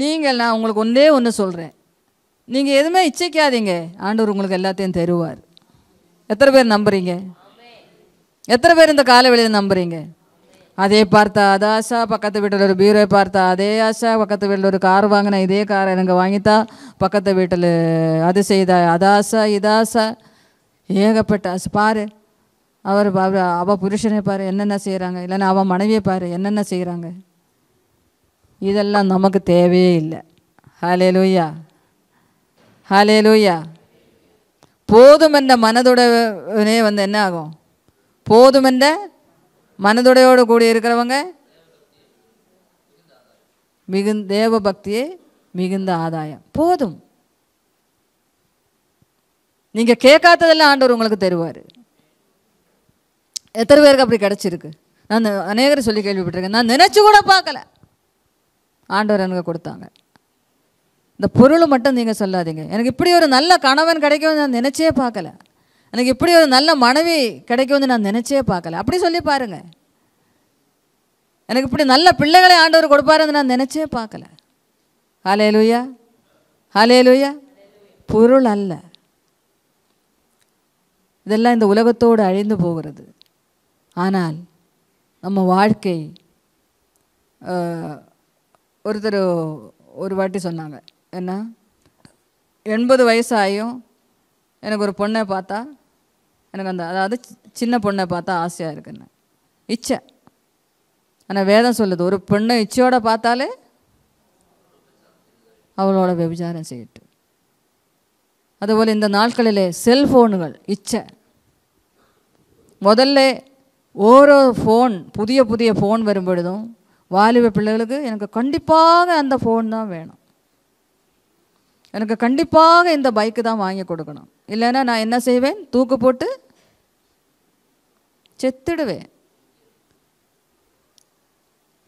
நீங்கள் நான் உங்களுக்கு ஒன்றே ஒன்று சொல்கிறேன் நீங்கள் எதுவுமே இச்சைக்காதீங்க ஆண்டவர் உங்களுக்கு எல்லாத்தையும் தருவார் எத்தனை பேர் நம்புறீங்க எத்தனை பேர் இந்த காலவெளியில் நம்புறீங்க அதே பார்த்தா அது ஆசா பக்கத்து வீட்டில் ஒரு பீரோ பார்த்தா அதே ஆசா பக்கத்து வீட்டில் ஒரு கார் வாங்கினேன் இதே கார் எனக்கு வாங்கித்தா பக்கத்து வீட்டில் அது செய்தா ஆசா இதாசா ஏகப்பட்ட ஆசை பாரு அவர் அவர் அவள் புருஷனை பாரு என்னென்ன செய்கிறாங்க இல்லைன்னா அவன் மனைவியை பாரு என்னென்ன செய்கிறாங்க இதெல்லாம் நமக்கு தேவையே இல்லை ஹலே லூயா ஹாலே லூயா போதும் என்ற மனதுடனே வந்து என்ன ஆகும் போதும் என்ற மனதுடையோடு கூடி இருக்கிறவங்க மிகுந்த தேவ பக்தியே மிகுந்த ஆதாயம் போதும் நீங்கள் கேட்காததெல்லாம் ஆண்டவர் உங்களுக்கு தருவார் எத்தனை பேருக்கு அப்படி கிடச்சிருக்கு நான் அநேகரை சொல்லி கேள்விப்பட்டிருக்கேன் நான் நினச்சி கூட பார்க்கல ஆண்டவர் எனக்கு கொடுத்தாங்க இந்த பொருள் மட்டும் நீங்கள் சொல்லாதீங்க எனக்கு இப்படி ஒரு நல்ல கணவன் கிடைக்கும்னு நான் நினச்சே பார்க்கல எனக்கு இப்படி ஒரு நல்ல மனைவி கிடைக்கும்னு நான் நினச்சே பார்க்கல அப்படி சொல்லி பாருங்கள் எனக்கு இப்படி நல்ல பிள்ளைகளை ஆண்டவர் கொடுப்பாருன்னு நான் நினச்சே பார்க்கல ஹாலே லூயா ஹாலே லூயா பொருள் அல்ல இதெல்லாம் இந்த உலகத்தோடு அழிந்து போகிறது ஆனால் நம்ம வாழ்க்கை ஒருத்தர் ஒரு வாட்டி சொன்னாங்க என்ன எண்பது வயசு ஆகியும் எனக்கு ஒரு பொண்ணை பார்த்தா எனக்கு அந்த அதாவது சின்ன பொண்ணை பார்த்தா ஆசையாக இருக்குன்னு இச்சை ஆனால் வேதம் சொல்லுது ஒரு பெண்ணை இச்சையோட பார்த்தாலே அவளோட விபச்சாரம் செய்யட்டு அதுபோல் இந்த நாட்களிலே செல்ஃபோனுகள் இச்சை முதல்ல ஓரோ ஃபோன் புதிய புதிய ஃபோன் வரும்பொழுதும் வாலிப பிள்ளைகளுக்கு எனக்கு கண்டிப்பாக அந்த ஃபோன் தான் வேணும் எனக்கு கண்டிப்பாக இந்த பைக்கு தான் வாங்கி கொடுக்கணும் இல்லைன்னா நான் என்ன செய்வேன் தூக்கு போட்டு செத்துடுவேன்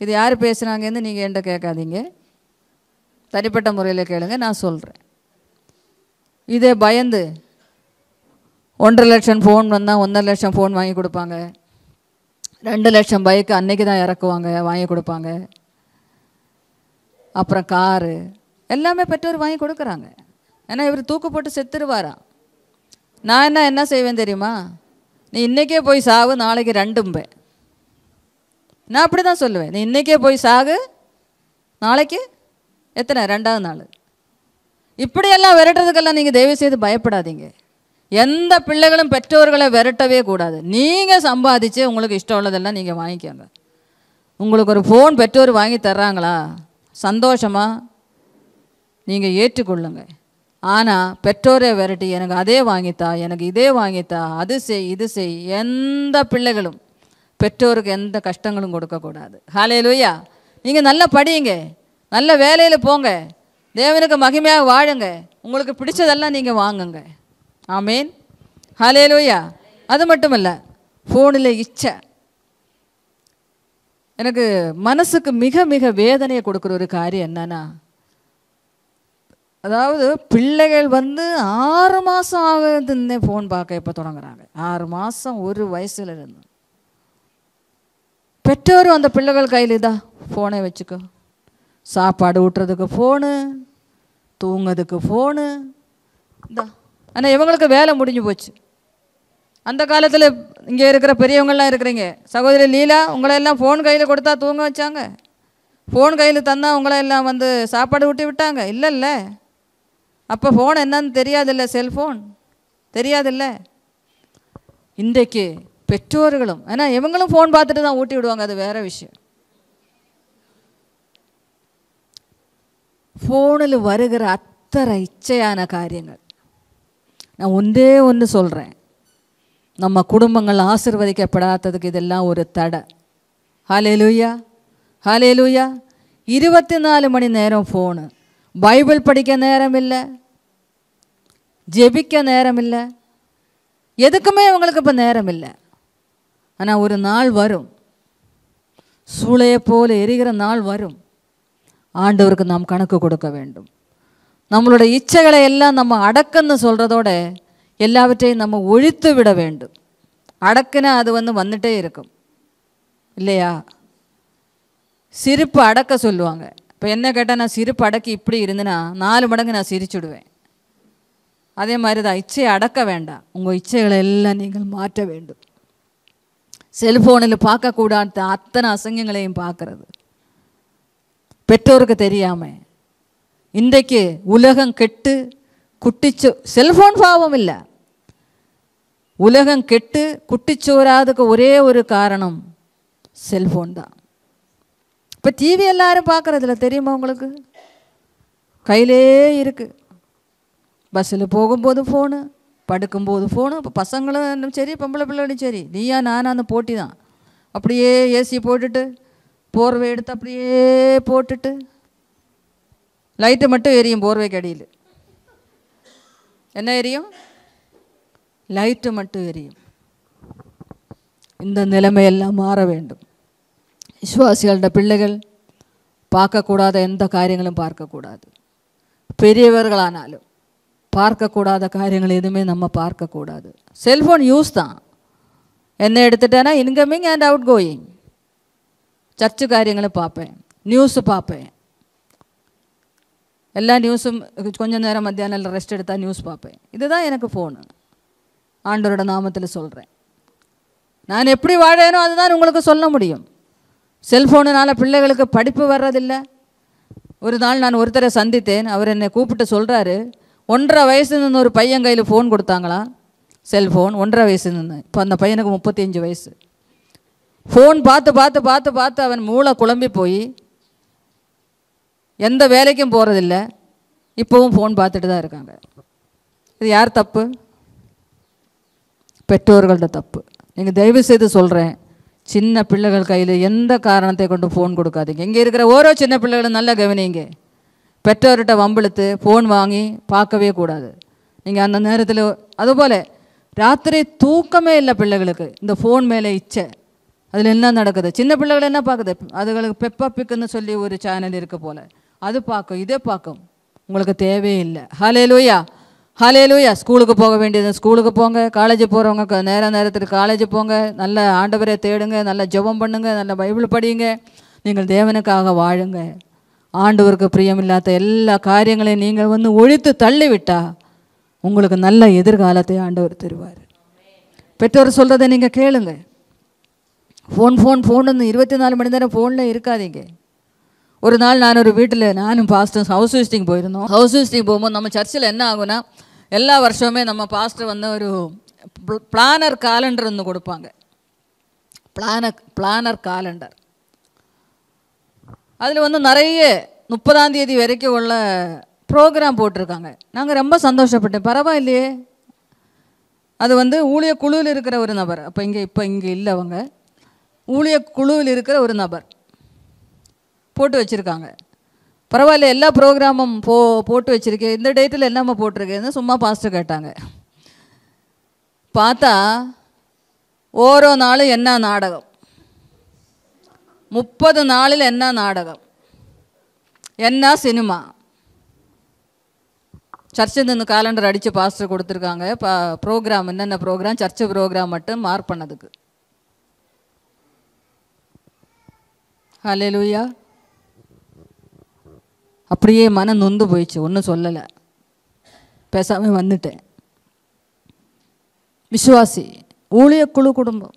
இது யார் பேசுனாங்கன்னு நீங்கள் என்கிட்ட கேட்காதீங்க தனிப்பட்ட முறையில் கேளுங்க நான் சொல்கிறேன் இதே பயந்து ஒன்றரை லட்சம் ஃபோன் வந்தால் ஒன்றரை லட்சம் ஃபோன் வாங்கி கொடுப்பாங்க ரெண்டு லட்சம் பைக்கு அன்னைக்கு தான் இறக்குவாங்க வாங்கி கொடுப்பாங்க அப்புறம் காரு எல்லாமே பெற்றோர் வாங்கி கொடுக்குறாங்க ஏன்னா இவர் தூக்கு போட்டு செத்துருவாரா நான் என்ன என்ன செய்வேன் தெரியுமா நீ இன்றைக்கே போய் சாகு நாளைக்கு ரெண்டும்பே நான் அப்படி தான் சொல்லுவேன் நீ இன்றைக்கே போய் சாகு நாளைக்கு எத்தனை ரெண்டாவது நாள் இப்படியெல்லாம் விரட்டுறதுக்கெல்லாம் நீங்கள் தயவு செய்து பயப்படாதீங்க எந்த பிள்ளைகளும் பெற்றோர்களை விரட்டவே கூடாது நீங்கள் சம்பாதிச்சு உங்களுக்கு இஷ்டம் உள்ளதெல்லாம் நீங்கள் வாங்கிக்கோங்க உங்களுக்கு ஒரு ஃபோன் பெற்றோர் வாங்கி தர்றாங்களா சந்தோஷமாக நீங்கள் ஏற்றுக்கொள்ளுங்கள் ஆனால் பெற்றோரே விரட்டி எனக்கு அதே வாங்கித்தா எனக்கு இதே வாங்கித்தா அது செய் இது செய் எந்த பிள்ளைகளும் பெற்றோருக்கு எந்த கஷ்டங்களும் கொடுக்கக்கூடாது ஹாலே லூயா நீங்கள் நல்லா படியுங்க நல்ல வேலையில் போங்க தேவனுக்கு மகிமையாக வாழுங்க உங்களுக்கு பிடிச்சதெல்லாம் நீங்கள் வாங்குங்க ஆமீன் ஹாலே லூயா அது மட்டும் இல்லை ஃபோனில் இச்சை எனக்கு மனசுக்கு மிக மிக வேதனையை கொடுக்குற ஒரு காரியம் என்னன்னா அதாவது பிள்ளைகள் வந்து ஆறு மாதம் ஆகுதுன்னே ஃபோன் பார்க்க இப்போ தொடங்குறாங்க ஆறு மாதம் ஒரு வயசுல இருந்து பெற்றோரும் அந்த பிள்ளைகள் கையில் இதா ஃபோனை வச்சுக்கோ சாப்பாடு ஊட்டுறதுக்கு ஃபோனு தூங்குறதுக்கு ஃபோனு இதா ஆனால் இவங்களுக்கு வேலை முடிஞ்சு போச்சு அந்த காலத்தில் இங்கே இருக்கிற பெரியவங்கள்லாம் இருக்கிறீங்க சகோதரி லீலா உங்களை எல்லாம் ஃபோன் கையில் கொடுத்தா தூங்க வச்சாங்க ஃபோன் கையில் தந்தால் உங்களை எல்லாம் வந்து சாப்பாடு ஊட்டி விட்டாங்க இல்லைல்ல அப்போ ஃபோன் என்னன்னு தெரியாதில்ல செல்ஃபோன் தெரியாதில்ல இன்றைக்கு பெற்றோர்களும் ஏன்னா இவங்களும் ஃபோன் பார்த்துட்டு தான் ஊட்டி விடுவாங்க அது வேறு விஷயம் ஃபோனில் வருகிற அத்தனை இச்சையான காரியங்கள் நான் ஒன்றே ஒன்று சொல்கிறேன் நம்ம குடும்பங்கள் ஆசிர்வதிக்கப்படாததுக்கு இதெல்லாம் ஒரு தடை ஹலே லூயா ஹலே லூயா இருபத்தி நாலு மணி நேரம் ஃபோனு பைபிள் படிக்க நேரம் இல்லை ஜெபிக்க நேரம் இல்லை எதுக்குமே அவங்களுக்கு இப்போ நேரம் இல்லை ஆனால் ஒரு நாள் வரும் சூளையை போல எரிகிற நாள் வரும் ஆண்டவருக்கு நாம் கணக்கு கொடுக்க வேண்டும் நம்மளோட இச்சைகளை எல்லாம் நம்ம அடக்கன்னு சொல்கிறதோட எல்லாவற்றையும் நம்ம ஒழித்து விட வேண்டும் அடக்குனா அது வந்து வந்துட்டே இருக்கும் இல்லையா சிரிப்பு அடக்க சொல்லுவாங்க இப்போ என்ன கேட்டால் நான் சிரிப்பு அடக்கி இப்படி இருந்தேன்னா நாலு மடங்கு நான் சிரிச்சுடுவேன் அதே மாதிரி தான் இச்சையை அடக்க வேண்டாம் உங்கள் இச்சைகளை எல்லாம் நீங்கள் மாற்ற வேண்டும் செல்ஃபோனில் பார்க்கக்கூடாத அத்தனை அசங்கங்களையும் பார்க்கறது பெற்றோருக்கு தெரியாமல் இன்றைக்கு உலகம் கெட்டு குட்டிச்சோ செல்ஃபோன் பாவம் இல்லை உலகம் கெட்டு குட்டிச்சோராதுக்கு ஒரே ஒரு காரணம் செல்ஃபோன் தான் இப்போ டிவி எல்லாரும் பார்க்குறதில்ல தெரியுமா உங்களுக்கு கையிலே இருக்குது பஸ்ஸில் போகும்போது ஃபோனு படுக்கும்போது ஃபோனு இப்போ பசங்களும் சரி பொம்பளை பிள்ளைகளும் சரி நீயா நானான்னு போட்டி தான் அப்படியே ஏசி போட்டுட்டு போர்வை எடுத்து அப்படியே போட்டுட்டு லைட்டு மட்டும் எரியும் போர்வைக்கு அடியில் என்ன எரியும் லைட்டு மட்டும் எரியும் இந்த நிலைமையெல்லாம் மாற வேண்டும் விசுவாசிகளோட பிள்ளைகள் பார்க்கக்கூடாத எந்த காரியங்களும் பார்க்கக்கூடாது பெரியவர்களானாலும் பார்க்கக்கூடாத காரியங்கள் எதுவுமே நம்ம பார்க்கக்கூடாது செல்ஃபோன் யூஸ் தான் என்ன எடுத்துட்டேன்னா incoming and outgoing church കാര്യங்களை பார்ப்பேன் நியூஸு பார்ப்பேன் எல்லா நியூஸும் கொஞ்சம் நேரம் மத்தியானம் ரெஸ்ட் எடுத்தால் நியூஸ் பார்ப்பேன் இதுதான் எனக்கு ஃபோனு ஆண்டோரோட நாமத்தில் சொல்கிறேன் நான் எப்படி வாழேனோ அதுதான் உங்களுக்கு சொல்ல முடியும் செல்ஃபோனுனால் பிள்ளைகளுக்கு படிப்பு வர்றதில்லை ஒரு நாள் நான் ஒருத்தரை சந்தித்தேன் அவர் என்னை கூப்பிட்டு சொல்கிறாரு ஒன்றரை வயசுலேருந்து ஒரு பையன் கையில் ஃபோன் கொடுத்தாங்களா செல்ஃபோன் ஒன்றரை வயசுலேருந்து இப்போ அந்த பையனுக்கு முப்பத்தஞ்சு வயசு ஃபோன் பார்த்து பார்த்து பார்த்து பார்த்து அவன் மூளை குழம்பி போய் எந்த வேலைக்கும் போகிறதில்ல இப்போவும் ஃபோன் பார்த்துட்டு தான் இருக்காங்க இது யார் தப்பு பெற்றோர்களோட தப்பு நீங்கள் தயவு செய்து சொல்கிறேன் சின்ன பிள்ளைகள் கையில் எந்த காரணத்தை கொண்டு ஃபோன் கொடுக்காதீங்க இங்கே இருக்கிற ஓரோ சின்ன பிள்ளைகளும் நல்லா கவனிங்க பெற்றோர்கிட்ட வம்பிழுத்து ஃபோன் வாங்கி பார்க்கவே கூடாது நீங்கள் அந்த நேரத்தில் அதுபோல் ராத்திரி தூக்கமே இல்லை பிள்ளைகளுக்கு இந்த ஃபோன் மேலே இச்சை அதில் என்ன நடக்குது சின்ன பிள்ளைகள் என்ன பார்க்குது அதுகளுக்கு பிக்குன்னு சொல்லி ஒரு சேனல் இருக்க போல் அது பார்க்கும் இதே பார்க்கும் உங்களுக்கு தேவையே இல்லை ஹலே லூயா ஹலே லூயா ஸ்கூலுக்கு போக வேண்டியது ஸ்கூலுக்கு போங்க காலேஜ் போகிறவங்க நேர நேரத்தில் காலேஜ் போங்க நல்ல ஆண்டவரை தேடுங்க நல்லா ஜெபம் பண்ணுங்கள் நல்லா பைபிள் படியுங்க நீங்கள் தேவனுக்காக வாழுங்க ஆண்டவருக்கு பிரியமில்லாத எல்லா காரியங்களையும் நீங்கள் வந்து ஒழித்து தள்ளிவிட்டா உங்களுக்கு நல்ல எதிர்காலத்தை ஆண்டவர் தருவார் பெற்றோர் சொல்கிறத நீங்கள் கேளுங்க ஃபோன் ஃபோன் ஃபோனுன்னு இருபத்தி நாலு மணி நேரம் ஃபோனில் இருக்காதீங்க ஒரு நாள் நான் ஒரு வீட்டில் நானும் பாஸ்டர் ஹவுஸ் விசிட்டிங் போயிருந்தோம் ஹவுஸ் விசிட்டிங் போகும்போது நம்ம சர்ச்சில் என்ன ஆகுனா எல்லா வருஷமே நம்ம பாஸ்டர் வந்து ஒரு பிளானர் காலண்டர் ஒன்று கொடுப்பாங்க பிளானர் பிளானர் காலண்டர் அதில் வந்து நிறைய முப்பதாம் தேதி வரைக்கும் உள்ள ப்ரோக்ராம் போட்டிருக்காங்க நாங்கள் ரொம்ப சந்தோஷப்பட்டேன் பரவாயில்லையே அது வந்து ஊழிய குழுவில் இருக்கிற ஒரு நபர் அப்போ இங்கே இப்போ இங்கே இல்லை அவங்க ஊழிய குழுவில் இருக்கிற ஒரு நபர் போட்டு வச்சுருக்காங்க பரவாயில்ல எல்லா ப்ரோக்ராமும் போ போட்டு வச்சுருக்கேன் இந்த டேட்டில் என்னம்மா போட்டிருக்கேன்னு சும்மா பாஸ்ட்டு கேட்டாங்க பார்த்தா ஓரோ நாளும் என்ன நாடகம் முப்பது நாளில் என்ன நாடகம் என்ன சினிமா சர்ச்சில் இருந்து காலண்டர் அடித்து பாஸ்டர் கொடுத்துருக்காங்க பா ப்ரோக்ராம் என்னென்ன ப்ரோக்ராம் சர்ச்சு ப்ரோக்ராம் மட்டும் மார்க் பண்ணதுக்கு ஹலே லூயா அப்படியே மனம் நொந்து போயிடுச்சு ஒன்றும் சொல்லலை பேசாமல் வந்துட்டேன் விசுவாசி ஊழிய குழு குடும்பம்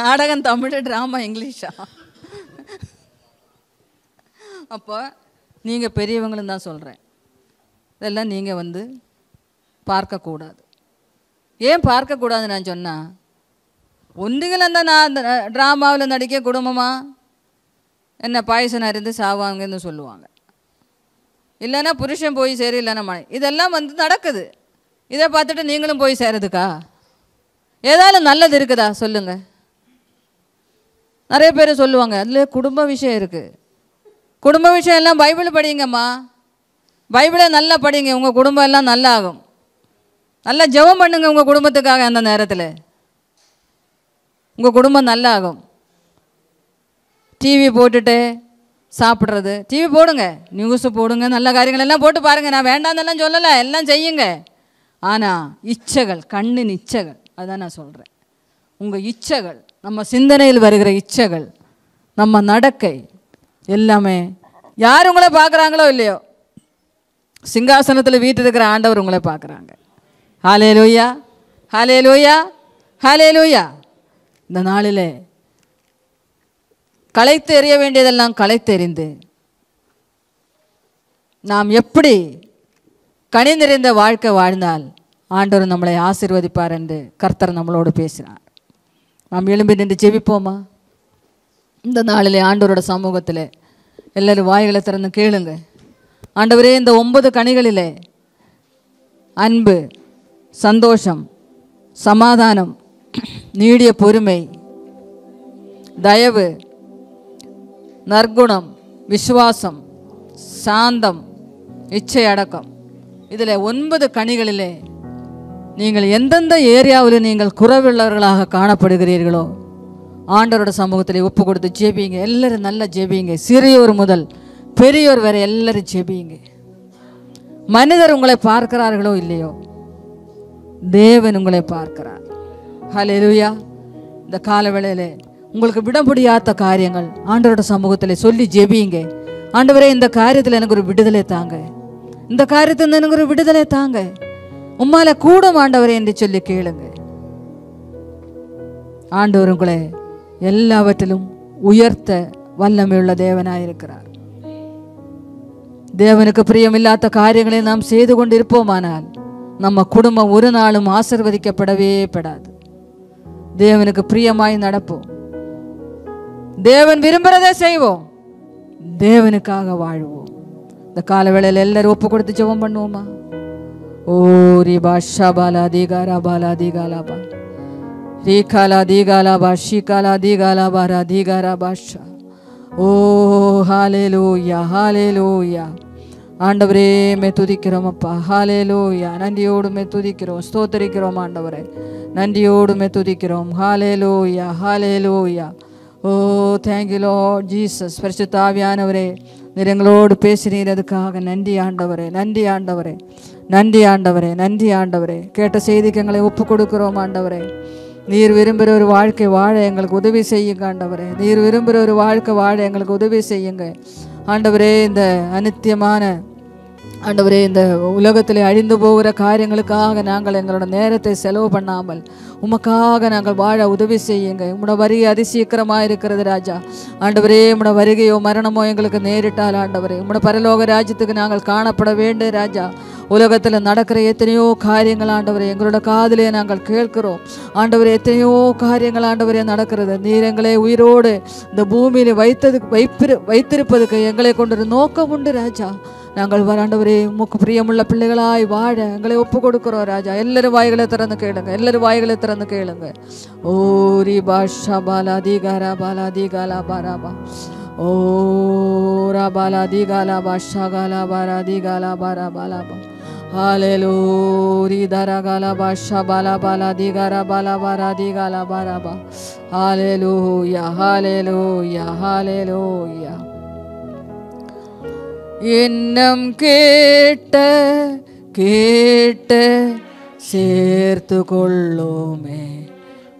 நாடகம் தமிழ் ட்ராமா இங்கிலீஷா அப்போ நீங்கள் பெரியவங்களும் தான் சொல்கிறேன் இதெல்லாம் நீங்கள் வந்து பார்க்கக்கூடாது ஏன் பார்க்கக்கூடாதுன்னு நான் சொன்னால் ஒன்றுகள் அந்த நான் அந்த ட்ராமாவில் நடிக்க குடும்பமாக என்ன பாயசம் அறிந்து சாவாங்கன்னு சொல்லுவாங்க இல்லைன்னா புருஷன் போய் சேரு இல்லைன்னா மனை இதெல்லாம் வந்து நடக்குது இதை பார்த்துட்டு நீங்களும் போய் சேரதுக்கா ஏதாவது நல்லது இருக்குதா சொல்லுங்கள் நிறைய பேர் சொல்லுவாங்க அதில் குடும்ப விஷயம் இருக்குது குடும்ப விஷயம் எல்லாம் பைபிள் படிங்கம்மா பைபிளை நல்லா படிங்க உங்கள் குடும்பம் எல்லாம் நல்லா ஆகும் நல்லா ஜெபம் பண்ணுங்க உங்கள் குடும்பத்துக்காக அந்த நேரத்தில் உங்கள் குடும்பம் நல்லா ஆகும் டிவி போட்டுட்டு சாப்பிட்றது டிவி போடுங்க நியூஸு போடுங்க நல்ல காரியங்கள் எல்லாம் போட்டு பாருங்கள் நான் எல்லாம் சொல்லலை எல்லாம் செய்யுங்க ஆனால் இச்சைகள் கண்ணின் இச்சைகள் அதுதான் நான் சொல்கிறேன் உங்கள் இச்சைகள் நம்ம சிந்தனையில் வருகிற இச்சைகள் நம்ம நடக்கை எல்லாமே யார் உங்களை பார்க்குறாங்களோ இல்லையோ சிங்காசனத்தில் வீட்டில் இருக்கிற ஆண்டவர் உங்களை பார்க்குறாங்க ஹாலே லூயா ஹாலே லூயா ஹாலே லூயா இந்த நாளிலே களைத்து எறிய வேண்டியதெல்லாம் களைத்தெறிந்து நாம் எப்படி கனிந்திருந்த வாழ்க்கை வாழ்ந்தால் ஆண்டவர் நம்மளை ஆசிர்வதிப்பார் என்று கர்த்தர் நம்மளோடு பேசினார் நாம் எழும்பி நின்று ஜெபிப்போமா இந்த நாளிலே ஆண்டவரோட சமூகத்தில் எல்லோரும் வாய்களை திறந்து கேளுங்க ஆண்டவரே இந்த ஒன்பது கனிகளிலே அன்பு சந்தோஷம் சமாதானம் நீடிய பொறுமை தயவு நற்குணம் விசுவாசம் சாந்தம் இச்சை அடக்கம் இதில் ஒன்பது கனிகளிலே நீங்கள் எந்தெந்த ஏரியாவில் நீங்கள் குறவுள்ளவர்களாக காணப்படுகிறீர்களோ ஆண்டவரோட சமூகத்தில் ஒப்பு கொடுத்து ஜெபிங்க எல்லோரும் நல்லா ஜெபிங்க சிறியோர் முதல் பெரியோர் வரை எல்லோரும் ஜெபிங்க மனிதர் உங்களை பார்க்கிறார்களோ இல்லையோ தேவன் உங்களை பார்க்கிறார் லூயா இந்த காலவேளையில் உங்களுக்கு விட முடியாத காரியங்கள் ஆண்டவரோட சமூகத்தில் சொல்லி ஜெபியுங்க ஆண்டவரே இந்த காரியத்தில் எனக்கு ஒரு விடுதலை தாங்க இந்த காரியத்தில் எனக்கு ஒரு விடுதலை தாங்க உம்மால கூடும் ஆண்டவரே என்று சொல்லி கேளுங்க ஆண்டவர் உங்களை எல்லாவற்றிலும் உயர்த்த வல்லமையுள்ள தேவனாயிருக்கிறார் தேவனுக்கு பிரியமில்லாத காரியங்களை நாம் செய்து கொண்டிருப்போமானால் நம்ம குடும்பம் ஒரு நாளும் ஆசிர்வதிக்கப்படவே படாது தேவனுக்கு பிரியமாய் நடப்போம் தேவன் விரும்புறதே செய்வோம் தேவனுக்காக வாழ்வோம் இந்த காலவேளையில் எல்லாரும் ஒப்பு கொடுத்து ஜெபம் பண்ணுவோமா ఓ రివశబల అధికర బలదిగలబ రీకలదిగలబాషికలదిగలబరాదిగరబచ్చ ఓ హల్లెలూయా హల్లెలూయా ఆండవరే మే తుదికిరోమపా హల్లెలూయా నందియోడ మే తుదికిరో స్తోత్రికిరోమ ఆండవరే నందియోడ మే తుదికిరో హల్లెలూయా హల్లెలూయా ஓ ഓ ஜீசஸ் பரிசு தாவியானவரே நீர் எங்களோடு பேசினீர் அதுக்காக நன்றி ஆண்டவரே நன்றி ஆண்டவரே நன்றி ஆண்டவரே நன்றி ஆண்டவரே கேட்ட செய்திக்கு எங்களை ஒப்பு கொடுக்கிறோம் ஆண்டவரே நீர் விரும்புகிற ஒரு வாழ்க்கை வாழ எங்களுக்கு உதவி செய்யுங்க ஆண்டவரே நீர் விரும்புகிற ஒரு வாழ்க்கை வாழ எங்களுக்கு உதவி செய்யுங்க ஆண்டவரே இந்த அனித்தியமான ஆண்டவரே இந்த உலகத்தில் அழிந்து போகிற காரியங்களுக்காக நாங்கள் எங்களோட நேரத்தை செலவு பண்ணாமல் உமக்காக நாங்கள் வாழ உதவி செய்யுங்க உங்களோட வருகை அதிசீக்கிரமாக இருக்கிறது ராஜா ஆண்டவரே உங்களோட வருகையோ மரணமோ எங்களுக்கு நேரிட்டால் ஆண்டவரே உங்களோட பரலோக ராஜ்யத்துக்கு நாங்கள் காணப்பட வேண்டும் ராஜா உலகத்தில் நடக்கிற எத்தனையோ காரியங்கள் ஆண்டவரே எங்களோட காதிலே நாங்கள் கேட்கிறோம் ஆண்டவர் எத்தனையோ காரியங்கள் ஆண்டவரே நடக்கிறது நீர் எங்களை உயிரோடு இந்த பூமியில் வைத்தது வைப்பிரு வைத்திருப்பதுக்கு எங்களை கொண்டு நோக்கம் உண்டு ராஜா ഞങ്ങൾ വരാണ്ടവരെ മുക്ക് പ്രിയമുള്ള പിള്ളികളായി വാഴ ഞങ്ങളെ ഒപ്പുകൊടുക്കുറോ രാജ എല്ലാവരും വായകളെ തുറന്ന് കേളുങ്ക എല്ലാവരും വായകളെ തുറന്ന് കേളുങ്ക ഓരി ഭാഷ ബാലാധികാര ബാലാധികാല ബാരാബ ഓ ബാലാധികാല ഭാഷ കാല ബാലാധികാല ബാരാ ബാര ബാലാബ Hallelujah. Dara gala basha bala bala digara bala bara digala baraba. Hallelujah. എന്നും കേട്ട് കേട്ട് ചേർത്തു കൊള്ളുമേ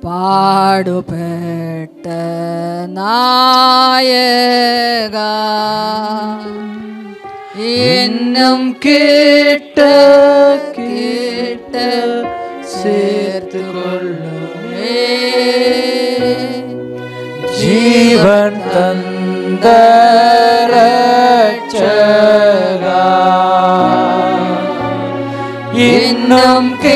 പാടുപെട്ട നായക എന്നും കേട്ട് കേട്ട് ചേർത്തു കൊള്ളുമേ ജീവൻ തന്ത नाम के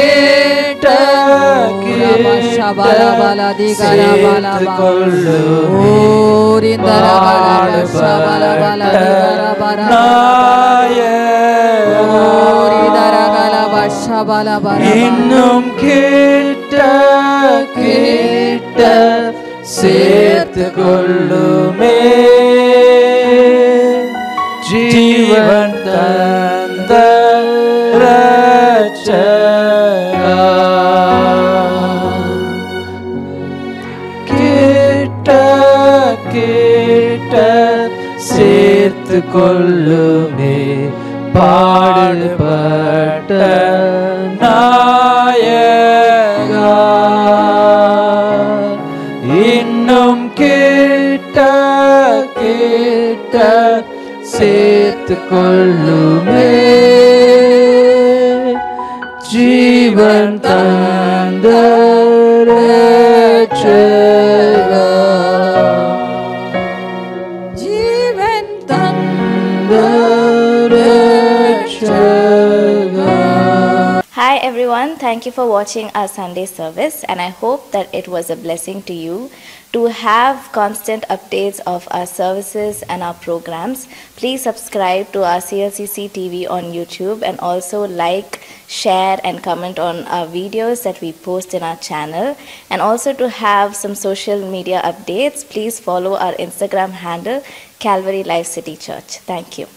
இன்னும் கேட்ட கேட்ட சேர்த்து கொள்ளுமே ஜீவன் தந்த ரச்ச கொள்ளுமே பாடுபட்ட நாயகா இன்னும் கேட்ட கேட்ட சேர்த்து கொள்ளுமே ஜீவன் தந்த everyone. Thank you for watching our Sunday service and I hope that it was a blessing to you. To have constant updates of our services and our programs, please subscribe to our CLCC TV on YouTube and also like, share and comment on our videos that we post in our channel. And also to have some social media updates, please follow our Instagram handle, Calvary Life City Church. Thank you.